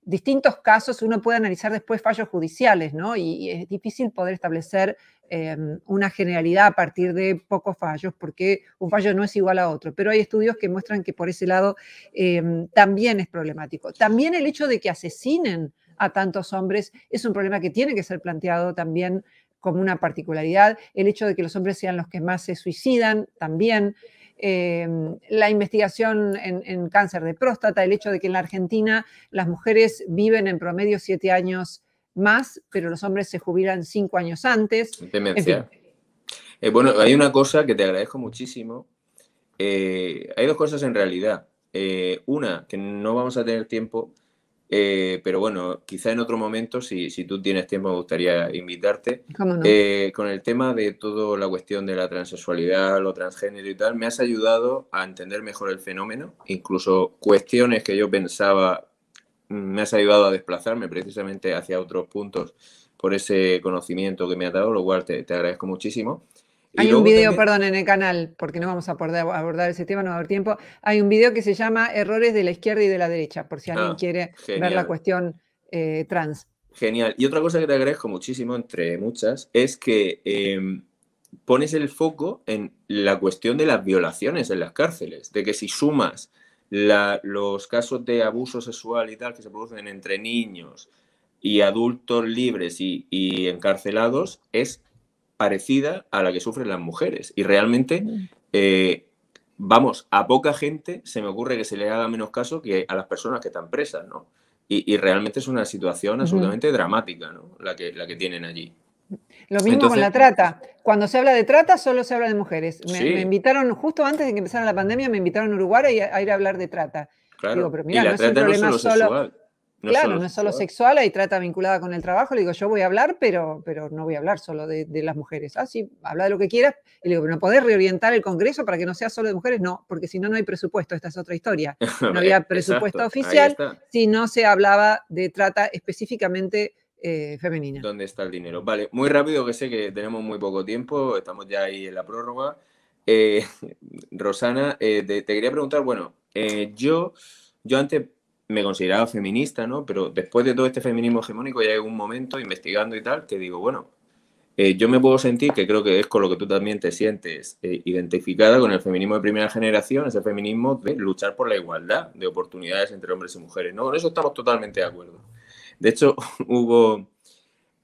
distintos casos uno puede analizar después fallos judiciales, ¿no? Y, es difícil poder establecer em, una generalidad a partir de pocos fallos, porque un fallo no es igual a otro. Pero hay estudios que muestran que por ese lado em, también es problemático. También el hecho de que asesinen a tantos hombres es un problema que tiene que ser planteado también como una particularidad. El hecho de que los hombres sean los que más se suicidan también. Em, la investigación en, cáncer de próstata, el hecho de que en la Argentina las mujeres viven en promedio siete años más, pero los hombres se jubilan cinco años antes. Eh, bueno, hay una cosa que te agradezco muchísimo. Eh, hay dos cosas en realidad. Eh, una, que no vamos a tener tiempo eh, pero bueno, quizá en otro momento, si, si, tú tienes tiempo, me gustaría invitarte. Eh, con el tema de toda la cuestión de la transexualidad, lo transgénero y tal, me has ayudado a entender mejor el fenómeno, incluso cuestiones que yo pensaba, me has ayudado a desplazarme precisamente hacia otros puntos por ese conocimiento que me ha dado, lo cual te agradezco muchísimo. Hay un video, perdón, en el canal, porque no vamos a abordar, abordar ese tema, no va a haber tiempo. Hay un video que se llama Errores de la izquierda y de la derecha, por si alguien ah, quiere ver la cuestión eh, trans. Genial. Y otra cosa que te agradezco muchísimo, entre muchas, es que em, pones el foco en la cuestión de las violaciones en las cárceles, de que si sumas los casos de abuso sexual y tal que se producen entre niños y adultos libres y encarcelados, es parecida a la que sufren las mujeres. Y realmente, mm. eh, vamos, a poca gente se me ocurre que se le haga menos caso que a las personas que están presas, ¿no? Y, realmente es una situación absolutamente dramática, ¿no? La que, la que tienen allí. Lo mismo con la trata. Cuando se habla de trata, solo se habla de mujeres. Me, invitaron, justo antes de que empezara la pandemia me invitaron a Uruguay a, ir a hablar de trata. pero mira, y la no es solo, claro, no es solo sexual, hay trata vinculada con el trabajo. Le digo, yo voy a hablar, pero, pero no voy a hablar solo de, las mujeres. Ah, sí, habla de lo que quieras. Y le digo, ¿no podés reorientar el Congreso para que no sea solo de mujeres? No, porque si no, no hay presupuesto. Esta es otra historia. No había presupuesto oficial si no se hablaba de trata específicamente eh, femenina. ¿Dónde está el dinero? Vale, muy rápido, que sé que tenemos muy poco tiempo. Estamos ya ahí en la prórroga. Eh, Rosana, eh, te, quería preguntar, bueno, yo, yo antes me consideraba feminista, ¿no? Pero después de todo este feminismo hegemónico ya hay un momento investigando y tal que digo, bueno, eh, yo me puedo sentir, que creo que es con lo que tú también te sientes eh, identificada con el feminismo de primera generación, ese feminismo de luchar por la igualdad de oportunidades entre hombres y mujeres, ¿no? Con eso estamos totalmente de acuerdo. De hecho, hubo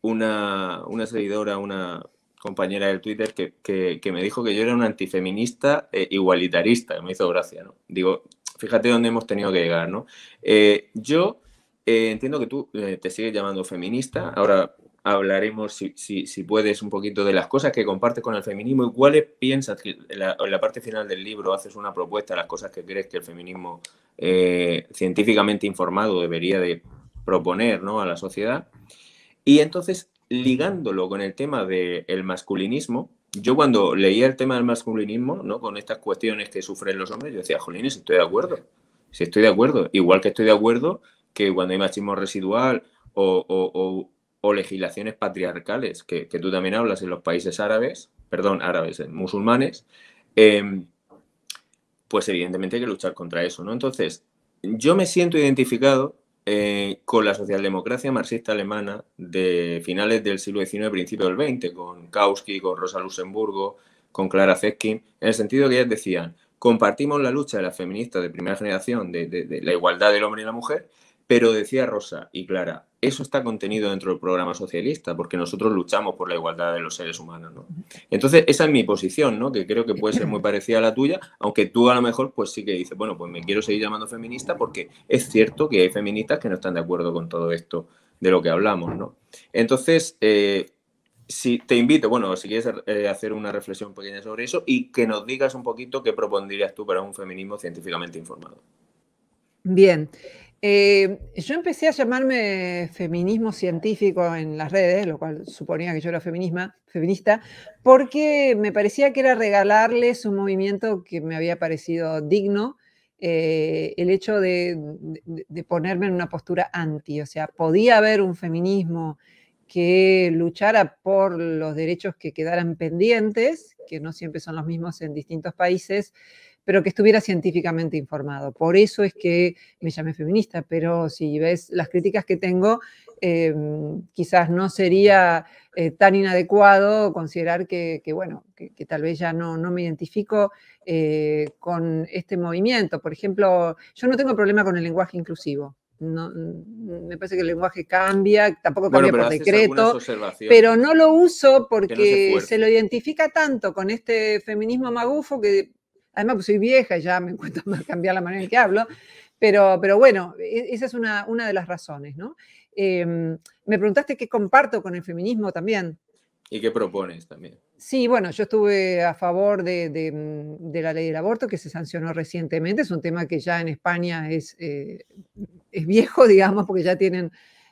una, seguidora, una, compañera del Twitter que, que, me dijo que yo era un antifeminista eh, igualitarista, que me hizo gracia, ¿no? Digo, fíjate dónde hemos tenido que llegar, ¿no? Eh, yo eh, entiendo que tú eh, te sigues llamando feminista, ahora hablaremos, si, puedes, un poquito de las cosas que compartes con el feminismo y cuáles piensas, que en la, parte final del libro haces una propuesta, las cosas que crees que el feminismo científicamente informado debería de proponer ¿no? a la sociedad. Y entonces, ligándolo con el tema del masculinismo, yo cuando leía el tema del masculinismo, ¿no? Con estas cuestiones que sufren los hombres, yo decía, jolines, estoy de acuerdo. Si estoy de acuerdo. Igual que estoy de acuerdo que cuando hay machismo residual o, legislaciones patriarcales, que, que, tú también hablas en los países árabes, perdón, árabes, musulmanes, em, pues evidentemente hay que luchar contra eso, ¿no? Entonces, yo me siento identificado eh, con la socialdemocracia marxista alemana de finales del siglo XIX, principios del XX, con Kautsky, con Rosa Luxemburgo, con Clara Zetkin, en el sentido que ellas decían, compartimos la lucha de las feministas de primera generación de la igualdad del hombre y la mujer, pero decía Rosa y Clara, eso está contenido dentro del programa socialista, porque nosotros luchamos por la igualdad de los seres humanos, Entonces, esa es mi posición, ¿no? Que creo que puede ser muy parecida a la tuya, aunque tú a lo mejor pues sí que dices, bueno, pues me quiero seguir llamando feminista porque es cierto que hay feministas que no están de acuerdo con todo esto de lo que hablamos, ¿no? Entonces, eh, si te invito, bueno, si quieres eh, hacer una reflexión pequeña sobre eso y que nos digas un poquito qué propondrías tú para un feminismo científicamente informado. Bien. Eh, yo empecé a llamarme feminismo científico en las redes, lo cual suponía que yo era feminista, porque me parecía que era regalarles un movimiento que me había parecido digno, eh, el hecho de, ponerme en una postura anti, o sea, podía haber un feminismo que luchara por los derechos que quedaran pendientes, que no siempre son los mismos en distintos países, pero que estuviera científicamente informado. Por eso es que me llamé feminista, pero si ves las críticas que tengo, em, quizás no sería eh, tan inadecuado considerar que, bueno, que, tal vez ya no, me identifico eh, con este movimiento. Por ejemplo, yo no tengo problema con el lenguaje inclusivo. No, mm, me parece que el lenguaje cambia, tampoco cambia por decreto, pero no lo uso porque se, lo identifica tanto con este feminismo magufo que Además, pues soy vieja ya me encuentro más cambiar la manera en que hablo. Pero, pero bueno, e, esa es una, una de las razones, ¿no? Em, me preguntaste qué comparto con el feminismo también. ¿Y qué propones también? Sí, bueno, yo estuve a favor de, mm, la ley del aborto que se sancionó recientemente. Es un tema que ya en España es, eh, es viejo, digamos, porque ya tienen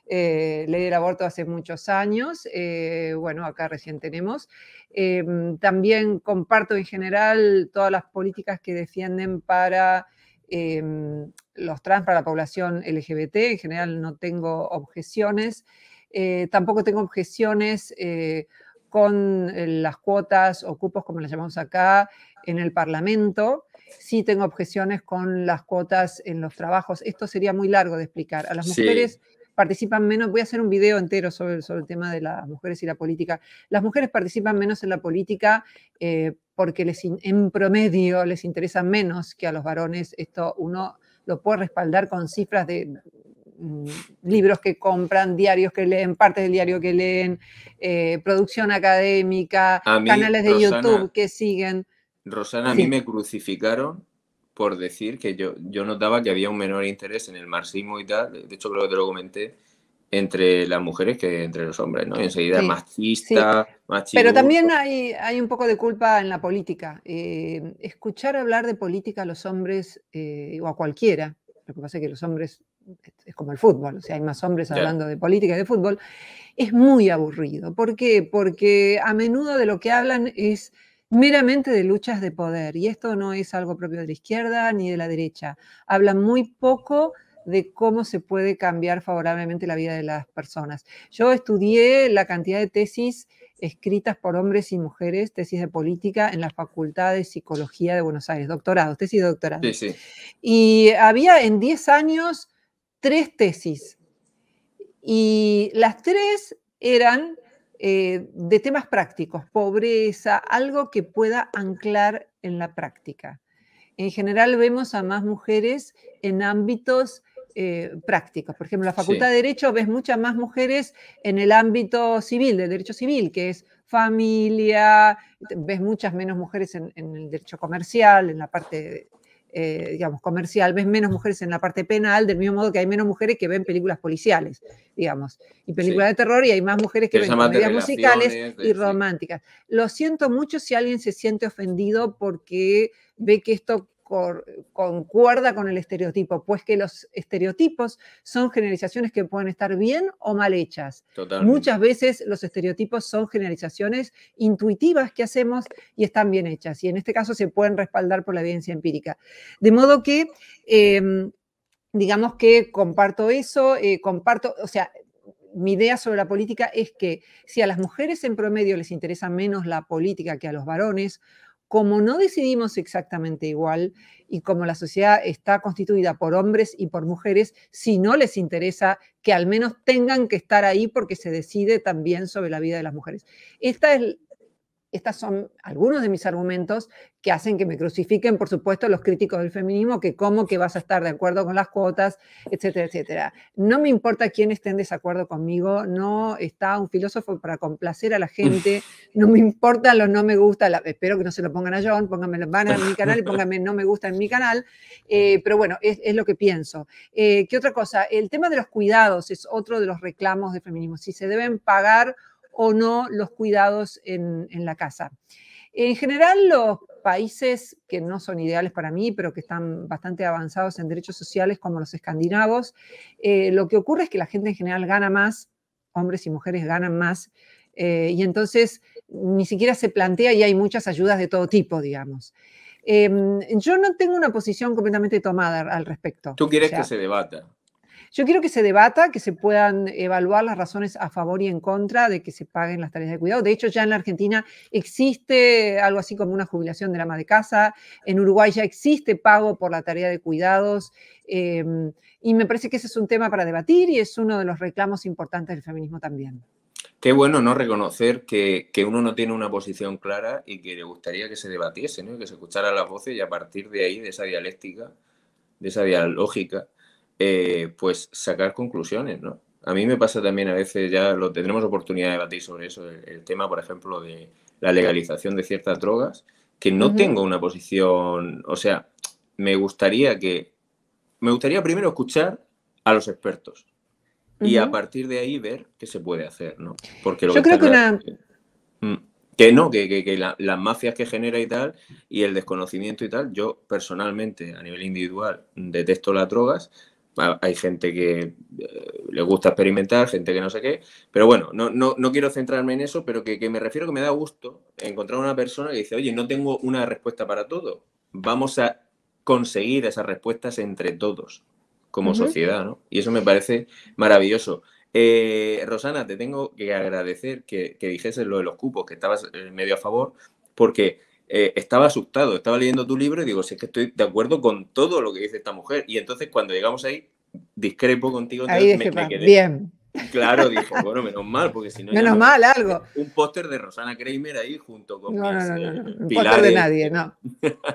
eh, ley del aborto hace muchos años, eh, bueno, acá recién tenemos. Em, también comparto en general todas las políticas que defienden para em, los trans, para la población LGBT, en general no tengo objeciones. Eh, tampoco tengo objeciones eh, con las cuotas o cupos, como las llamamos acá, en el Parlamento sí tengo objeciones con las cuotas en los trabajos. Esto sería muy largo de explicar. A las mujeres participan menos, voy a hacer un video entero sobre, sobre el tema de las mujeres y la política, las mujeres participan menos en la política eh, porque les en promedio les interesa menos que a los varones, esto uno lo puede respaldar con cifras de mm, libros que compran, diarios que leen, partes del diario que leen, eh, producción académica, canales de YouTube que siguen. Rosana, a mí me crucificaron por decir que yo, yo notaba que había un menor interés en el marxismo y tal, de hecho creo que te lo comenté, entre las mujeres que entre los hombres, ¿no? enseguida más machista, machista. Pero también hay, hay, un poco de culpa en la política. Eh, escuchar hablar de política a los hombres eh, o a cualquiera, lo que pasa es que los hombres es como el fútbol, o sea, hay más hombres hablando de política y de fútbol, es muy aburrido. ¿Por qué? Porque a menudo de lo que hablan es meramente de luchas de poder. Y esto no es algo propio de la izquierda ni de la derecha. Habla muy poco de cómo se puede cambiar favorablemente la vida de las personas. Yo estudié la cantidad de tesis escritas por hombres y mujeres, tesis de política en la Facultad de Psicología de Buenos Aires, doctorados, tesis de doctorado. Y había en 10 años tres tesis. Y las tres eran eh, de temas prácticos, pobreza, algo que pueda anclar en la práctica. En general vemos a más mujeres en ámbitos eh, prácticos. Por ejemplo, en la Facultad de Derecho ves muchas más mujeres en el ámbito civil, del derecho civil, que es familia, ves muchas menos mujeres en, en el derecho comercial, en la parte eh, digamos, comercial, ves menos mujeres en la parte penal, del mismo modo que hay menos mujeres que ven películas policiales, digamos, y películas de terror, y hay más mujeres que, ven películas musicales eh, y románticas. Lo siento mucho si alguien se siente ofendido porque ve que esto concuerda con el estereotipo, pues que los estereotipos son generalizaciones que pueden estar bien o mal hechas. Muchas veces los estereotipos son generalizaciones intuitivas que hacemos y están bien hechas, y en este caso se pueden respaldar por la evidencia empírica. De modo que... Em, digamos que comparto eso, eh, comparto, o sea, mi idea sobre la política es que si a las mujeres en promedio les interesa menos la política que a los varones, como no decidimos exactamente igual y como la sociedad está constituida por hombres y por mujeres, si no les interesa que al menos tengan que estar ahí porque se decide también sobre la vida de las mujeres. Esta es estos son algunos de mis argumentos que hacen que me crucifiquen, por supuesto, los críticos del feminismo, que cómo que vas a estar de acuerdo con las cuotas, etcétera, etcétera. No me importa quién esté en desacuerdo conmigo, no está un filósofo para complacer a la gente, no me importa los no me gusta, espero que no se lo pongan a John, pónganmelo, van a mi canal y pónganme no me gusta en mi canal, eh, pero bueno, es, lo que pienso. Eh, ¿Qué otra cosa? El tema de los cuidados es otro de los reclamos del feminismo, si se deben pagar o no los cuidados en, la casa. En general, los países que no son ideales para mí, pero que están bastante avanzados en derechos sociales, como los escandinavos, eh, lo que ocurre es que la gente en general gana más, hombres y mujeres ganan más, eh, y entonces ni siquiera se plantea y hay muchas ayudas de todo tipo, digamos. Em, yo no tengo una posición completamente tomada al respecto. ¿Tú quieres que se debata? Yo quiero que se debata, que se puedan evaluar las razones a favor y en contra de que se paguen las tareas de cuidado. De hecho, ya en la Argentina existe algo así como una jubilación la ama de casa, en Uruguay ya existe pago por la tarea de cuidados, em, y me parece que ese es un tema para debatir y es uno de los reclamos importantes del feminismo también. Qué bueno no reconocer que, uno no tiene una posición clara y que le gustaría que se debatiese, que se escucharan las voces y a partir de ahí, de esa dialéctica, de esa dialógica, eh, pues sacar conclusiones, ¿no? A mí me pasa también a veces, ya lo tendremos oportunidad de debatir sobre eso, el, tema, por ejemplo, de la legalización de ciertas drogas, que no tengo una posición, o sea, me gustaría que, me gustaría primero escuchar a los expertos y a partir de ahí ver qué se puede hacer, ¿no? Porque lo Yo que creo que La, mm, que no, que, las mafias que genera y tal, y el desconocimiento y tal, yo personalmente, a nivel individual, detesto las drogas, hay gente que eh, le gusta experimentar, gente que no sé qué, pero bueno, no, quiero centrarme en eso, pero que, me refiero que me da gusto encontrar una persona que dice, oye, no tengo una respuesta para todo, vamos a conseguir esas respuestas entre todos como sociedad, ¿no? Y eso me parece maravilloso. Eh, Rosana, te tengo que agradecer que, que dijese lo de los cupos, que estabas eh, medio a favor, porque eh, estaba asustado, estaba leyendo tu libro y digo, si es que estoy de acuerdo con todo lo que dice esta mujer. Y entonces cuando llegamos ahí, discrepo contigo. Ahí me, ah, quedé. Bien. Claro, dijo bueno, menos mal, porque si no... Menos mal, algo. Un póster de Rosana Kramer ahí junto con... No, no, eh, no, un póster de nadie, no.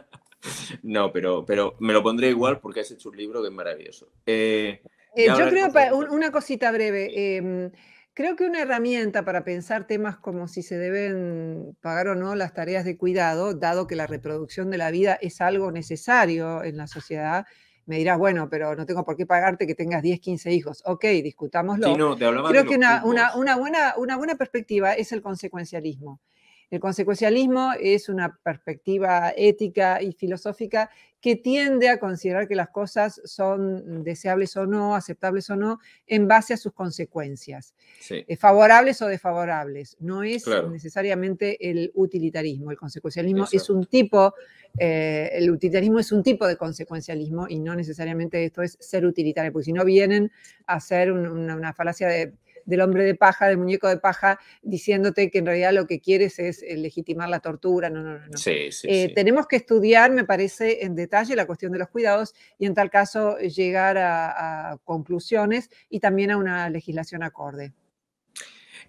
no, pero, pero me lo pondré igual porque has hecho un libro que es maravilloso. Eh, yo creo, una cosita breve. Em, Creo que una herramienta para pensar temas como si se deben pagar o no las tareas de cuidado, dado que la reproducción de la vida es algo necesario en la sociedad, me dirás, bueno, pero no tengo por qué pagarte que tengas 10, 15 hijos. Ok, discutámoslo. Creo que buena, una buena perspectiva es el consecuencialismo. El consecuencialismo es una perspectiva ética y filosófica que tiende a considerar que las cosas son deseables o no, aceptables o no, en base a sus consecuencias, eh, favorables o desfavorables. No es necesariamente el utilitarismo. El consecuencialismo es un tipo, eh, el utilitarismo es un tipo de consecuencialismo y no necesariamente esto es ser utilitario, porque si no vienen a ser una, falacia de del hombre de paja, del muñeco de paja, diciéndote que en realidad lo que quieres es eh, legitimar la tortura. No, no, no. Eh, tenemos que estudiar, me parece, en detalle la cuestión de los cuidados y en tal caso eh, llegar a, conclusiones y también a una legislación acorde.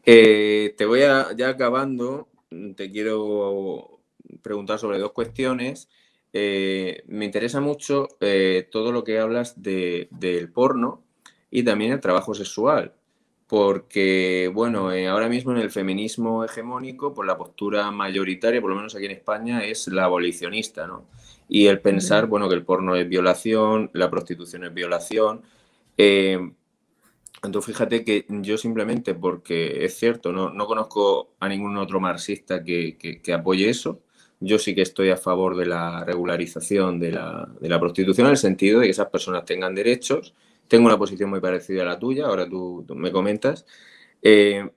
te voy a, ya acabando, mm, te quiero preguntar sobre dos cuestiones. me interesa mucho todo lo que hablas de, del porno y también el trabajo sexual porque, bueno, eh, ahora mismo en el feminismo hegemónico, pues la postura mayoritaria, por lo menos aquí en España, es la abolicionista, ¿no? Y el pensar, bueno, que el porno es violación, la prostitución es violación. Eh, entonces, fíjate que yo simplemente, porque es cierto, no, conozco a ningún otro marxista que, que, que, apoye eso. Yo sí que estoy a favor de la regularización de la, de la prostitución en el sentido de que esas personas tengan derechos tengo una posición muy parecida a la tuya, ahora tú, me comentas. Eh,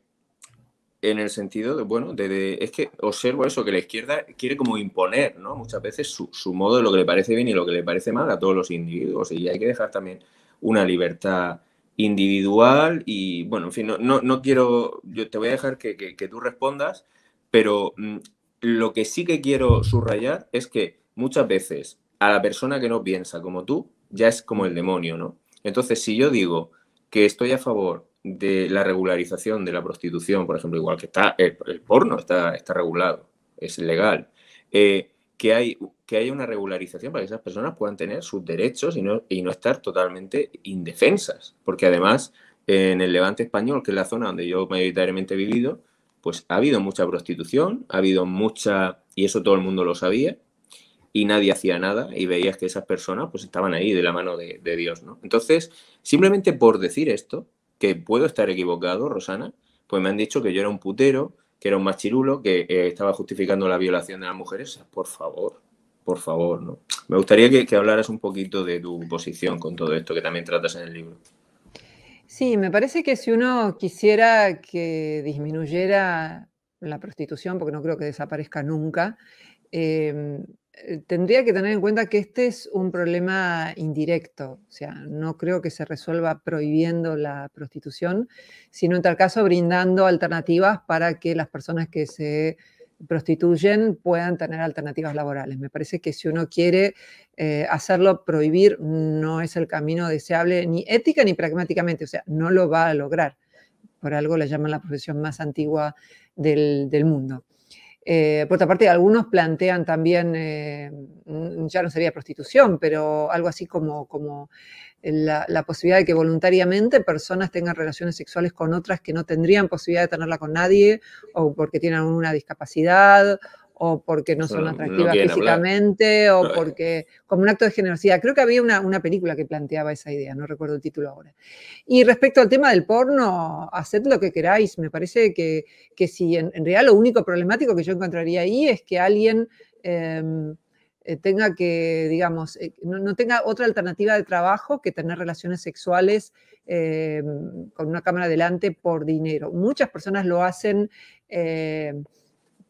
en el sentido de, bueno, de, es que observo eso, que la izquierda quiere como imponer, ¿no? Muchas veces su, modo de lo que le parece bien y lo que le parece mal a todos los individuos. Y hay que dejar también una libertad individual y, bueno, en fin, no, no, quiero, yo te voy a dejar que, tú respondas, pero mm, lo que sí que quiero subrayar es que muchas veces a la persona que no piensa como tú ya es como el demonio, ¿no? Entonces, si yo digo que estoy a favor de la regularización de la prostitución, por ejemplo, igual que está el, porno está, está regulado, es legal, eh, que, hay, que haya una regularización para que esas personas puedan tener sus derechos y no, y no estar totalmente indefensas. Porque además, en el Levante español, que es la zona donde yo mayoritariamente he vivido, pues ha habido mucha prostitución, ha habido mucha, y eso todo el mundo lo sabía, y nadie hacía nada y veías que esas personas pues estaban ahí de la mano de, Dios, ¿no? Entonces, simplemente por decir esto, que puedo estar equivocado, Rosana, pues me han dicho que yo era un putero, que era un machirulo, que eh, estaba justificando la violación de las mujeres. Por favor, por favor, ¿no? Me gustaría que, hablaras un poquito de tu posición con todo esto que también tratas en el libro. Sí, me parece que si uno quisiera que disminuyera la prostitución, porque no creo que desaparezca nunca, eh, eh, tendría que tener en cuenta que este es un problema indirecto, o sea, no creo que se resuelva prohibiendo la prostitución, sino en tal caso brindando alternativas para que las personas que se prostituyen puedan tener alternativas laborales. Me parece que si uno quiere eh, hacerlo prohibir no es el camino deseable ni ética ni pragmáticamente, o sea, no lo va a lograr. Por algo le llaman la profesión más antigua del mundo. Eh, por otra parte, algunos plantean también, eh, mm, ya no sería prostitución, pero algo así como, como eh, la, posibilidad de que voluntariamente personas tengan relaciones sexuales con otras que no tendrían posibilidad de tenerla con nadie o porque tienen una discapacidad o porque no son atractivas físicamente, o eh. porque, como un acto de generosidad. Creo que había una, película que planteaba esa idea, no recuerdo el título ahora. Y respecto al tema del porno, haced lo que queráis. Me parece que, que si en, realidad lo único problemático que yo encontraría ahí es que alguien... Em, eh, tenga que, digamos, eh, no, tenga otra alternativa de trabajo que tener relaciones sexuales em, con una cámara delante por dinero. Muchas personas lo hacen em,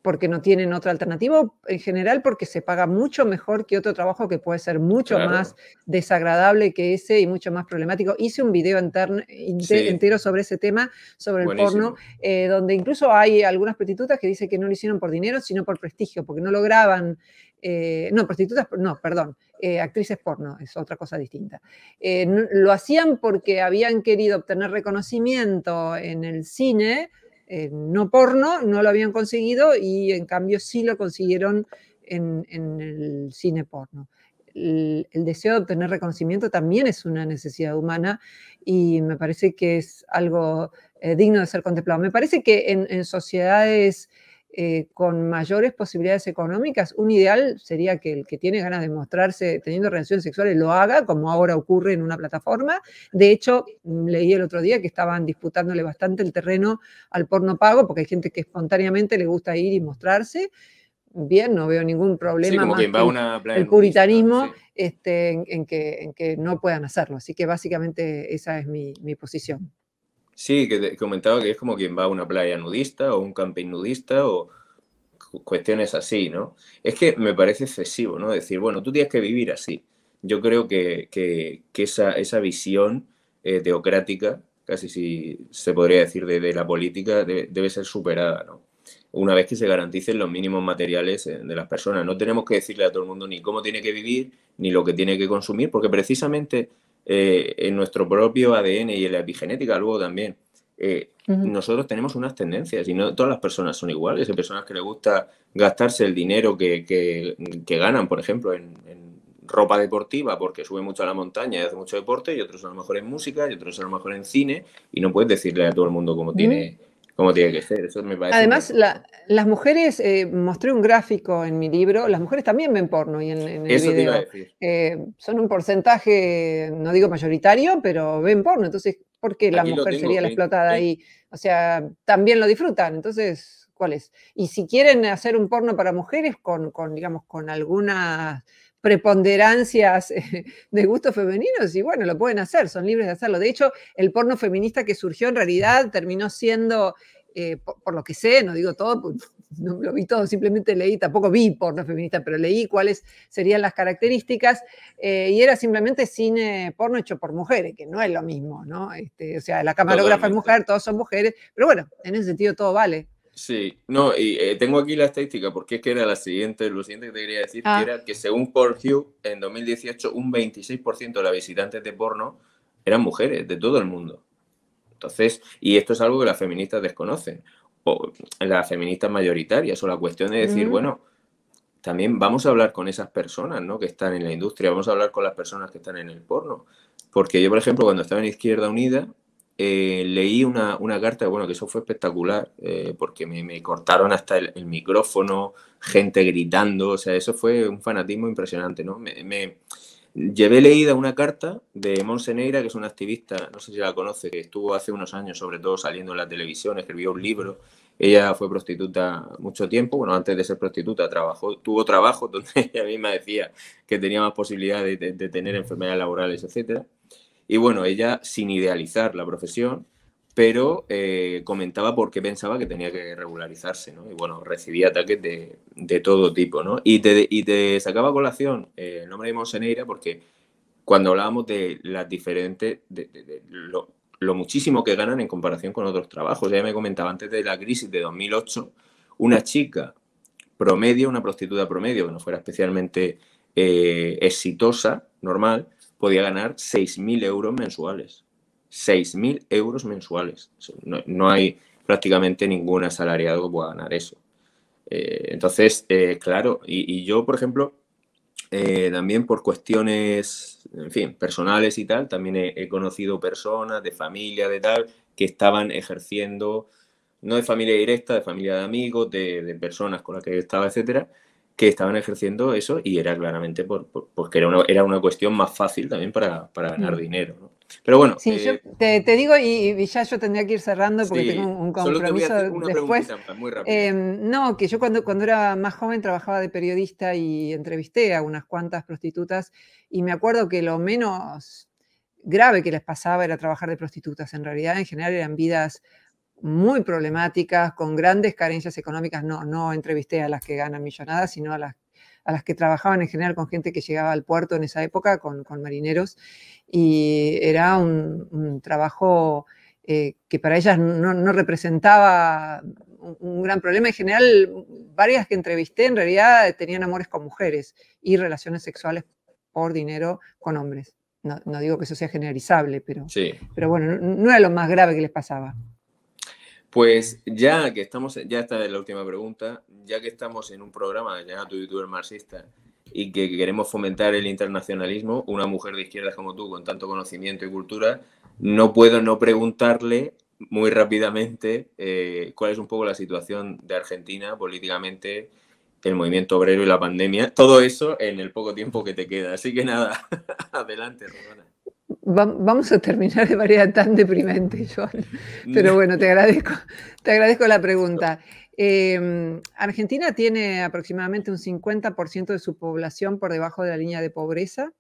porque no tienen otra alternativa, en general porque se paga mucho mejor que otro trabajo que puede ser mucho más desagradable que ese y mucho más problemático. Hice un video entero sobre ese tema, sobre el porno, eh, donde incluso hay algunas prostitutas que dicen que no lo hicieron por dinero, sino por prestigio, porque no lograban eh, no, prostitutas, no, perdón, eh, actrices porno, es otra cosa distinta. Eh, lo hacían porque habían querido obtener reconocimiento en el cine eh, no porno, no lo habían conseguido y en cambio sí lo consiguieron en, el cine porno. El, deseo de obtener reconocimiento también es una necesidad humana y me parece que es algo eh, digno de ser contemplado. Me parece que en sociedades eh, con mayores posibilidades económicas, un ideal sería que el que tiene ganas de mostrarse teniendo relaciones sexuales lo haga, como ahora ocurre en una plataforma. De hecho, mm, leí el otro día que estaban disputándole bastante el terreno al porno pago, porque hay gente que espontáneamente le gusta ir y mostrarse. Bien, no veo ningún problema. Sí, el puritanismo este, en, que, no puedan hacerlo. Así que básicamente esa es mi posición. Sí, que comentaba que es como quien va a una playa nudista o un camping nudista o cuestiones así, ¿no? Es que me parece excesivo, ¿no? Decir, bueno, tú tienes que vivir así. Yo creo que, esa, esa, visión eh, teocrática, casi si se podría decir de, la política, debe ser superada, ¿no? Una vez que se garanticen los mínimos materiales eh, de las personas. No tenemos que decirle a todo el mundo ni cómo tiene que vivir, ni lo que tiene que consumir, porque precisamente eh, en nuestro propio ADN y en la epigenética luego también. Eh, nosotros tenemos unas tendencias y no todas las personas son iguales. Hay personas que les gusta gastarse el dinero que, que, ganan, por ejemplo, en, ropa deportiva porque sube mucho a la montaña y hace mucho deporte, y otros a lo mejor en música, y otros a lo mejor en cine, y no puedes decirle a todo el mundo cómo tiene como tiene que ser. Eso me parece Además, las mujeres, eh, mostré un gráfico en mi libro, las mujeres también ven porno y en, el video. Eh, son un porcentaje, no digo mayoritario, pero ven porno. Entonces, ¿por qué la mujer sería la explotada ahí? O sea, también lo disfrutan. Entonces, ¿cuál es? Y si quieren hacer un porno para mujeres con, con digamos, con algunas preponderancias eh, de gustos femeninos y bueno, lo pueden hacer, son libres de hacerlo. De hecho, el porno feminista que surgió en realidad terminó siendo, eh, por, lo que sé, no digo todo, pues, no lo vi todo, simplemente leí, tampoco vi porno feminista, pero leí cuáles serían las características, eh, y era simplemente cine porno hecho por mujeres, que no es lo mismo, ¿no? Este, o sea, la camarógrafa es mujer, todos son mujeres, pero bueno, en ese sentido todo vale. Sí, no, y eh, tengo aquí la estadística porque es que era la siguiente, lo siguiente que te quería decir, que ah. era que según Paul en 2018 un 26% de las visitantes de porno eran mujeres de todo el mundo. Entonces, y esto es algo que las feministas desconocen, o las feministas mayoritarias, o la cuestión de decir, bueno, también vamos a hablar con esas personas ¿no? que están en la industria, vamos a hablar con las personas que están en el porno. Porque yo, por ejemplo, cuando estaba en Izquierda Unida, eh, leí una, carta, bueno, que eso fue espectacular, eh, porque me, cortaron hasta el, micrófono, gente gritando, o sea, eso fue un fanatismo impresionante, ¿no? Me, llevé leída una carta de Monseneira, que es una activista, no sé si la conoce, que estuvo hace unos años, sobre todo saliendo en la televisión, escribió un libro. Ella fue prostituta mucho tiempo, bueno, antes de ser prostituta trabajó, tuvo trabajo donde ella misma decía que tenía más posibilidades de, de tener enfermedades laborales, etcétera y bueno, ella, sin idealizar la profesión, pero eh, comentaba por qué pensaba que tenía que regularizarse, ¿no? Y bueno, recibía ataques de, de todo tipo, ¿no? Y te, y te sacaba colación eh, el nombre de Monseneira porque cuando hablábamos de las diferentes, de, lo, lo, muchísimo que ganan en comparación con otros trabajos. Ya me comentaba antes de la crisis de 2008, una chica promedio, una prostituta promedio, que no fuera especialmente eh, exitosa, normal, podía ganar 6.000 euros mensuales. 6.000 euros mensuales. No, hay prácticamente ningún asalariado que pueda ganar eso. Eh, entonces, eh, claro, y, yo, por ejemplo, eh, también por cuestiones, en fin, personales y tal, también he, conocido personas de familia, de tal, que estaban ejerciendo, no de familia directa, de familia de amigos, de, de personas con las que yo estaba, etcétera, que estaban ejerciendo eso y era claramente por, porque era una, era una cuestión más fácil también para, ganar mm. dinero. Pero bueno. Sí, eh, yo te, digo y, ya yo tendría que ir cerrando porque tengo un, compromiso después. Em, no, que yo cuando, cuando era más joven trabajaba de periodista y entrevisté a unas cuantas prostitutas y me acuerdo que lo menos grave que les pasaba era trabajar de prostitutas. En realidad, en general eran vidas muy problemáticas, con grandes carencias económicas. No, no entrevisté a las que ganan millonadas, sino a las, a las que trabajaban en general con gente que llegaba al puerto en esa época, con, con marineros. Y era un, trabajo eh, que para ellas no, no representaba un, gran problema. En general, varias que entrevisté en realidad tenían amores con mujeres y relaciones sexuales por dinero con hombres. No, no digo que eso sea generalizable, pero, sí. pero bueno, no era lo más grave que les pasaba. Pues ya que estamos, ya esta es la última pregunta, ya que estamos en un programa llamado Tu Youtuber Marxista y que queremos fomentar el internacionalismo, una mujer de izquierdas como tú, con tanto conocimiento y cultura, no puedo no preguntarle muy rápidamente eh, cuál es un poco la situación de Argentina políticamente, el movimiento obrero y la pandemia, todo eso en el poco tiempo que te queda. Así que nada, adelante, Romana vamos a terminar de manera tan deprimente, Joan. Pero bueno, te agradezco, te agradezco la pregunta. Em, Argentina tiene aproximadamente un 50% de su población por debajo de la línea de pobreza.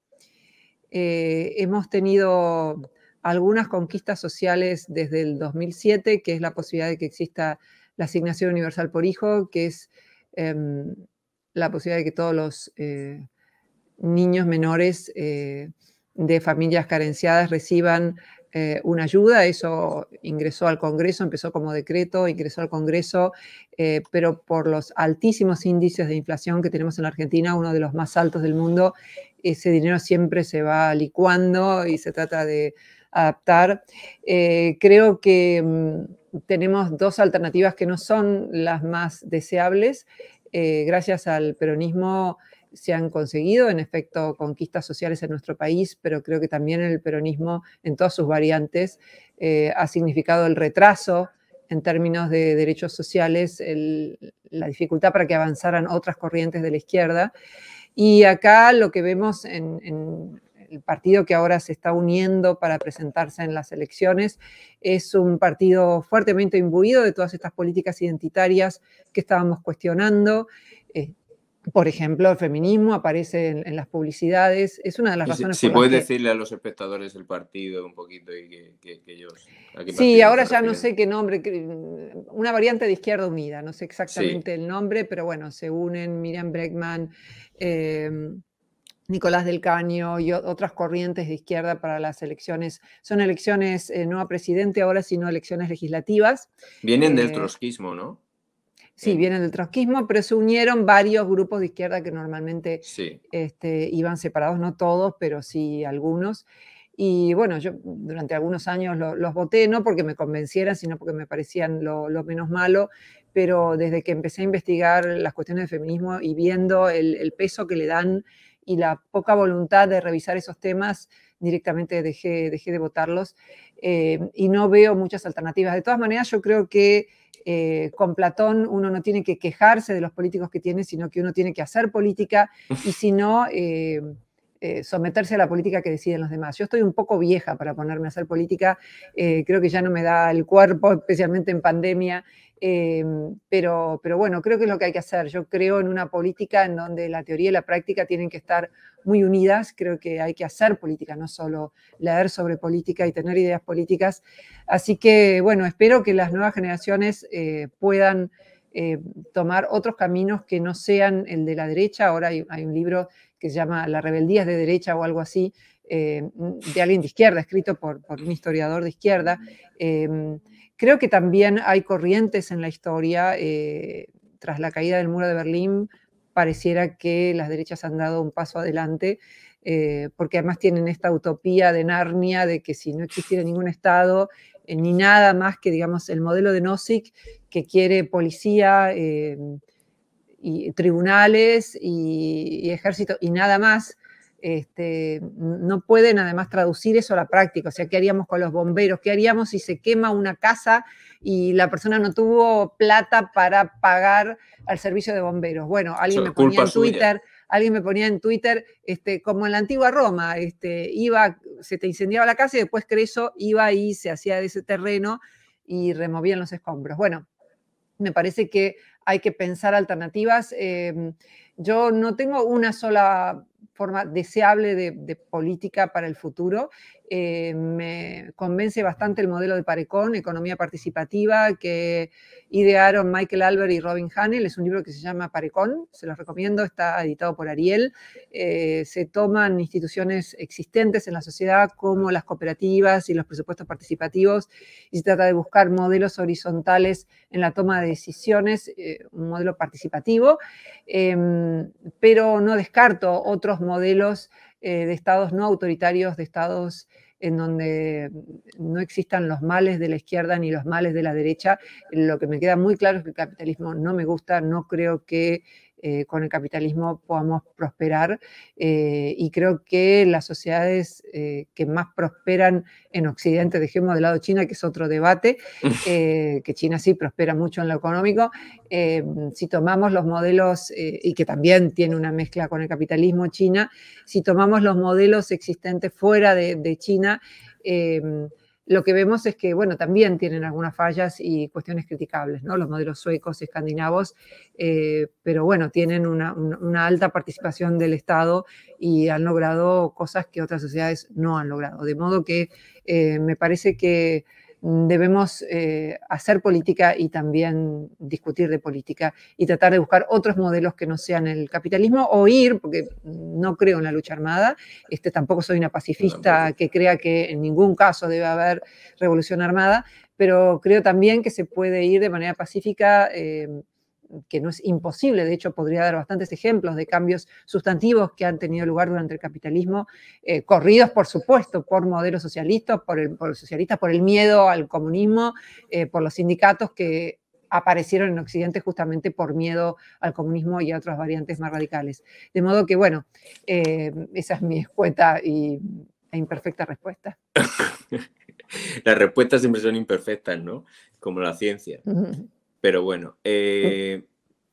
Eh, hemos tenido algunas conquistas sociales desde el 2007, que es la posibilidad de que exista la asignación universal por hijo, que es em, la posibilidad de que todos los eh, niños menores eh, de familias carenciadas reciban eh, una ayuda. Eso ingresó al Congreso, empezó como decreto, ingresó al Congreso, eh, pero por los altísimos índices de inflación que tenemos en la Argentina, uno de los más altos del mundo, ese dinero siempre se va licuando y se trata de adaptar. Eh, creo que mm, tenemos dos alternativas que no son las más deseables. gracias al peronismo se han conseguido, en efecto, conquistas sociales en nuestro país, pero creo que también el peronismo, en todas sus variantes, eh, ha significado el retraso en términos de derechos sociales, la dificultad para que avanzaran otras corrientes de la izquierda. Y acá lo que vemos en, el partido que ahora se está uniendo para presentarse en las elecciones. Es un partido fuertemente imbuido de todas estas políticas identitarias que estábamos cuestionando. Eh, por ejemplo, el feminismo aparece en, las publicidades, es una de las razones. Si, si puedes decirle a los espectadores el partido un poquito y que, ellos. sí, ahora ya no sé qué nombre, mm, una variante de Izquierda Unida, no sé exactamente el nombre, pero bueno, se unen Miriam Breckman, em, Nicolás del Caño y otras corrientes de izquierda para las elecciones. Son elecciones eh, no a presidente ahora, sino elecciones legislativas. Vienen del eh, trotskismo, ¿no? Sí, vienen del trotskismo, pero se unieron varios grupos de izquierda que normalmente este, iban separados, no todos, pero sí algunos. Y bueno, yo durante algunos años los voté, no porque me convencieran, sino porque me parecían lo, menos malo, pero desde que empecé a investigar las cuestiones de feminismo y viendo el, peso que le dan y la poca voluntad de revisar esos temas, directamente dejé, dejé de votarlos eh, y no veo muchas alternativas. De todas maneras, yo creo que eh, con Platón uno no tiene que quejarse de los políticos que tiene, sino que uno tiene que hacer política y si no... Eh, eh, someterse a la política que deciden los demás. Yo estoy un poco vieja para ponerme a hacer política, eh, creo que ya no me da el cuerpo, especialmente en pandemia, em, pero, pero bueno, creo que es lo que hay que hacer. Yo creo en una política en donde la teoría y la práctica tienen que estar muy unidas, creo que hay que hacer política, no solo leer sobre política y tener ideas políticas. Así que bueno, espero que las nuevas generaciones eh, puedan... tomar otros caminos que no sean el de la derecha. Ahora hay, un libro que se llama las rebeldías de derecha o algo así, eh, mm, de alguien de izquierda, escrito por, un historiador de izquierda. Em, creo que también hay corrientes en la historia, eh, tras la caída del muro de Berlín, pareciera que las derechas han dado un paso adelante. Eh, porque además tienen esta utopía de Narnia de que si no existiera ningún Estado, ni nada más que, digamos, el modelo de Nozick, que quiere policía, em, y tribunales y, ejército y nada más. Este, no pueden además traducir eso a la práctica. O sea, ¿qué haríamos con los bomberos? ¿Qué haríamos si se quema una casa y la persona no tuvo plata para pagar al servicio de bomberos? Bueno, alguien me ponía en Twitter. alguien me ponía en Twitter, este, como en la antigua Roma, este, iba, se te incendiaba la casa y después Creso iba y se hacía de ese terreno y removían los escombros. Bueno, me parece que hay que pensar alternativas. Em, yo no tengo una sola forma deseable de, política para el futuro. Eh, me convence bastante el modelo de Parecon, Economía Participativa, que idearon Michael Albert y Robin Hanel. Es un libro que se llama Parecon, se los recomiendo, está editado por Ariel. Eh, se toman instituciones existentes en la sociedad como las cooperativas y los presupuestos participativos y se trata de buscar modelos horizontales en la toma de decisiones, eh, un modelo participativo, em, pero no descarto otros modelos eh, de estados no autoritarios, de estados en donde no existan los males de la izquierda ni los males de la derecha. Lo que me queda muy claro es que el capitalismo no me gusta, no creo que eh, con el capitalismo podamos prosperar. Eh, y creo que las sociedades eh, que más prosperan en Occidente, dejemos de lado China, que es otro debate, que China sí prospera mucho en lo económico, si tomamos los modelos, y que también tiene una mezcla con el capitalismo China, si tomamos los modelos existentes fuera de, de China, lo que vemos es que, bueno, también tienen algunas fallas y cuestiones criticables, ¿no? Los modelos suecos y escandinavos, eh, pero bueno, tienen una, alta participación del Estado y han logrado cosas que otras sociedades no han logrado. De modo que eh, me parece que debemos eh, hacer política y también discutir de política y tratar de buscar otros modelos que no sean el capitalismo o ir, porque no creo en la lucha armada, este, tampoco soy una pacifista que crea que en ningún caso debe haber revolución armada, pero creo también que se puede ir de manera pacífica. Eh, que no es imposible, de hecho podría dar bastantes ejemplos de cambios sustantivos que han tenido lugar durante el capitalismo, eh, corridos por supuesto por modelos socialistas, por el, por el miedo al comunismo, eh, por los sindicatos que aparecieron en Occidente justamente por miedo al comunismo y a otras variantes más radicales. De modo que, bueno, eh, esa es mi escueta y, e imperfecta respuesta. Las respuestas siempre son imperfectas, ¿no? Como la ciencia. Pero bueno, eh,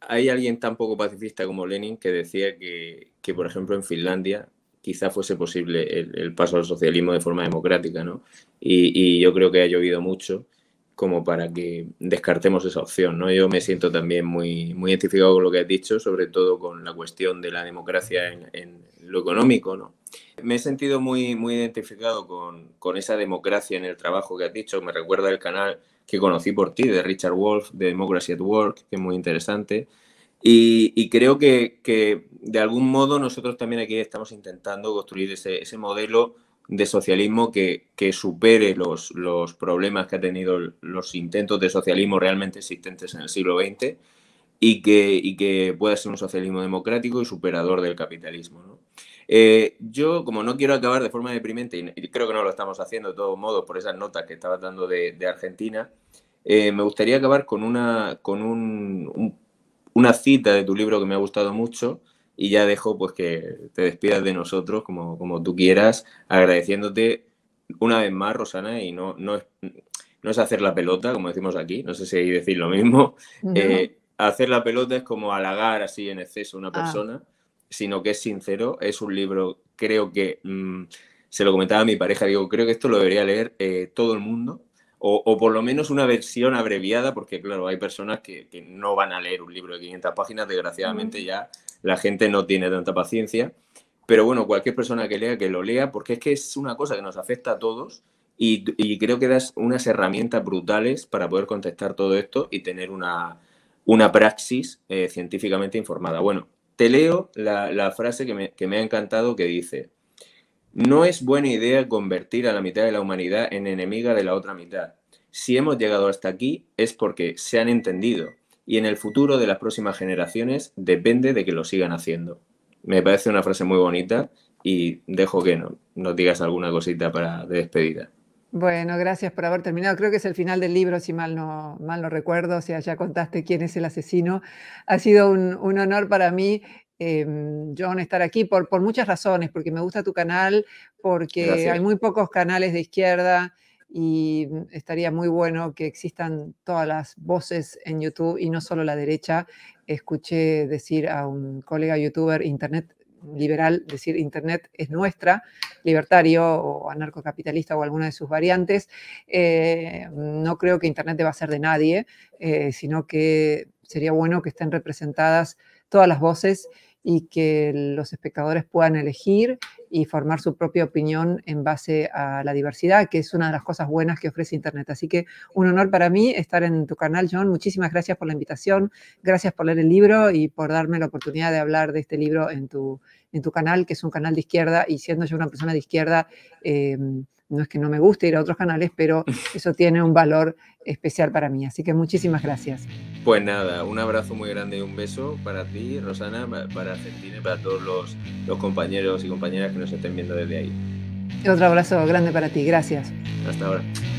hay alguien tan poco pacifista como Lenin que decía que, que por ejemplo, en Finlandia quizá fuese posible el, paso al socialismo de forma democrática, ¿no? Y, yo creo que ha llovido mucho como para que descartemos esa opción, ¿no? Yo me siento también muy, muy identificado con lo que has dicho, sobre todo con la cuestión de la democracia en, en lo económico, ¿no? Me he sentido muy, muy identificado con, con esa democracia en el trabajo que has dicho, me recuerda el canal que conocí por ti, de Richard Wolff, de Democracy at Work, que es muy interesante. Y, creo que, de algún modo nosotros también aquí estamos intentando construir ese, modelo de socialismo que, supere los, los, problemas que ha tenido los intentos de socialismo realmente existentes en el siglo XX y que, y que pueda ser un socialismo democrático y superador del capitalismo. ¿no? Eh, yo, como no quiero acabar de forma deprimente, y creo que no lo estamos haciendo de todos modos por esas notas que estaba dando de, Argentina, eh, me gustaría acabar con, una, con un, una cita de tu libro que me ha gustado mucho y ya dejo pues que te despidas de nosotros como, tú quieras, agradeciéndote una vez más, Rosana, y no, es, hacer la pelota, como decimos aquí, no sé si decir lo mismo. Eh, hacer la pelota es como halagar así en exceso a una ah. persona sino que es sincero. Es un libro, creo que, mm, se lo comentaba a mi pareja, digo, creo que esto lo debería leer eh, todo el mundo, o, por lo menos una versión abreviada, porque claro, hay personas que, no van a leer un libro de 500 páginas, desgraciadamente ya la gente no tiene tanta paciencia, pero bueno, cualquier persona que lea, que lo lea, porque es que es una cosa que nos afecta a todos. Y, creo que das unas herramientas brutales para poder contestar todo esto y tener una, una praxis eh, científicamente informada. Bueno, te leo la, frase que me, ha encantado que dice, no es buena idea convertir a la mitad de la humanidad en enemiga de la otra mitad. Si hemos llegado hasta aquí es porque se han entendido y en el futuro de las próximas generaciones depende de que lo sigan haciendo. Me parece una frase muy bonita y dejo que no, nos digas alguna cosita para de despedida. Bueno, gracias por haber terminado. Creo que es el final del libro, si mal no, mal no recuerdo. O sea, ya contaste quién es el asesino. Ha sido un, honor para mí, em, John, estar aquí por, por, muchas razones, porque me gusta tu canal, porque hay muy pocos canales de izquierda y estaría muy bueno que existan todas las voces en YouTube y no solo la derecha. Escuché decir a un colega youtuber, Internet liberal, decir Internet es nuestra, libertario o anarcocapitalista o alguna de sus variantes, eh, no creo que Internet deba ser de nadie, eh, sino que sería bueno que estén representadas todas las voces y que los espectadores puedan elegir y formar su propia opinión en base a la diversidad, que es una de las cosas buenas que ofrece Internet. Así que un honor para mí estar en tu canal, John. Muchísimas gracias por la invitación, gracias por leer el libro y por darme la oportunidad de hablar de este libro en tu, en tu canal, que es un canal de izquierda, y siendo yo una persona de izquierda, eh, no es que no me guste ir a otros canales, pero eso tiene un valor especial para mí. Así que muchísimas gracias. Pues nada, un abrazo muy grande y un beso para ti, Rosana, para y para todos los, los compañeros y compañeras que nos estén viendo desde ahí. Otro abrazo grande para ti, gracias. Hasta ahora.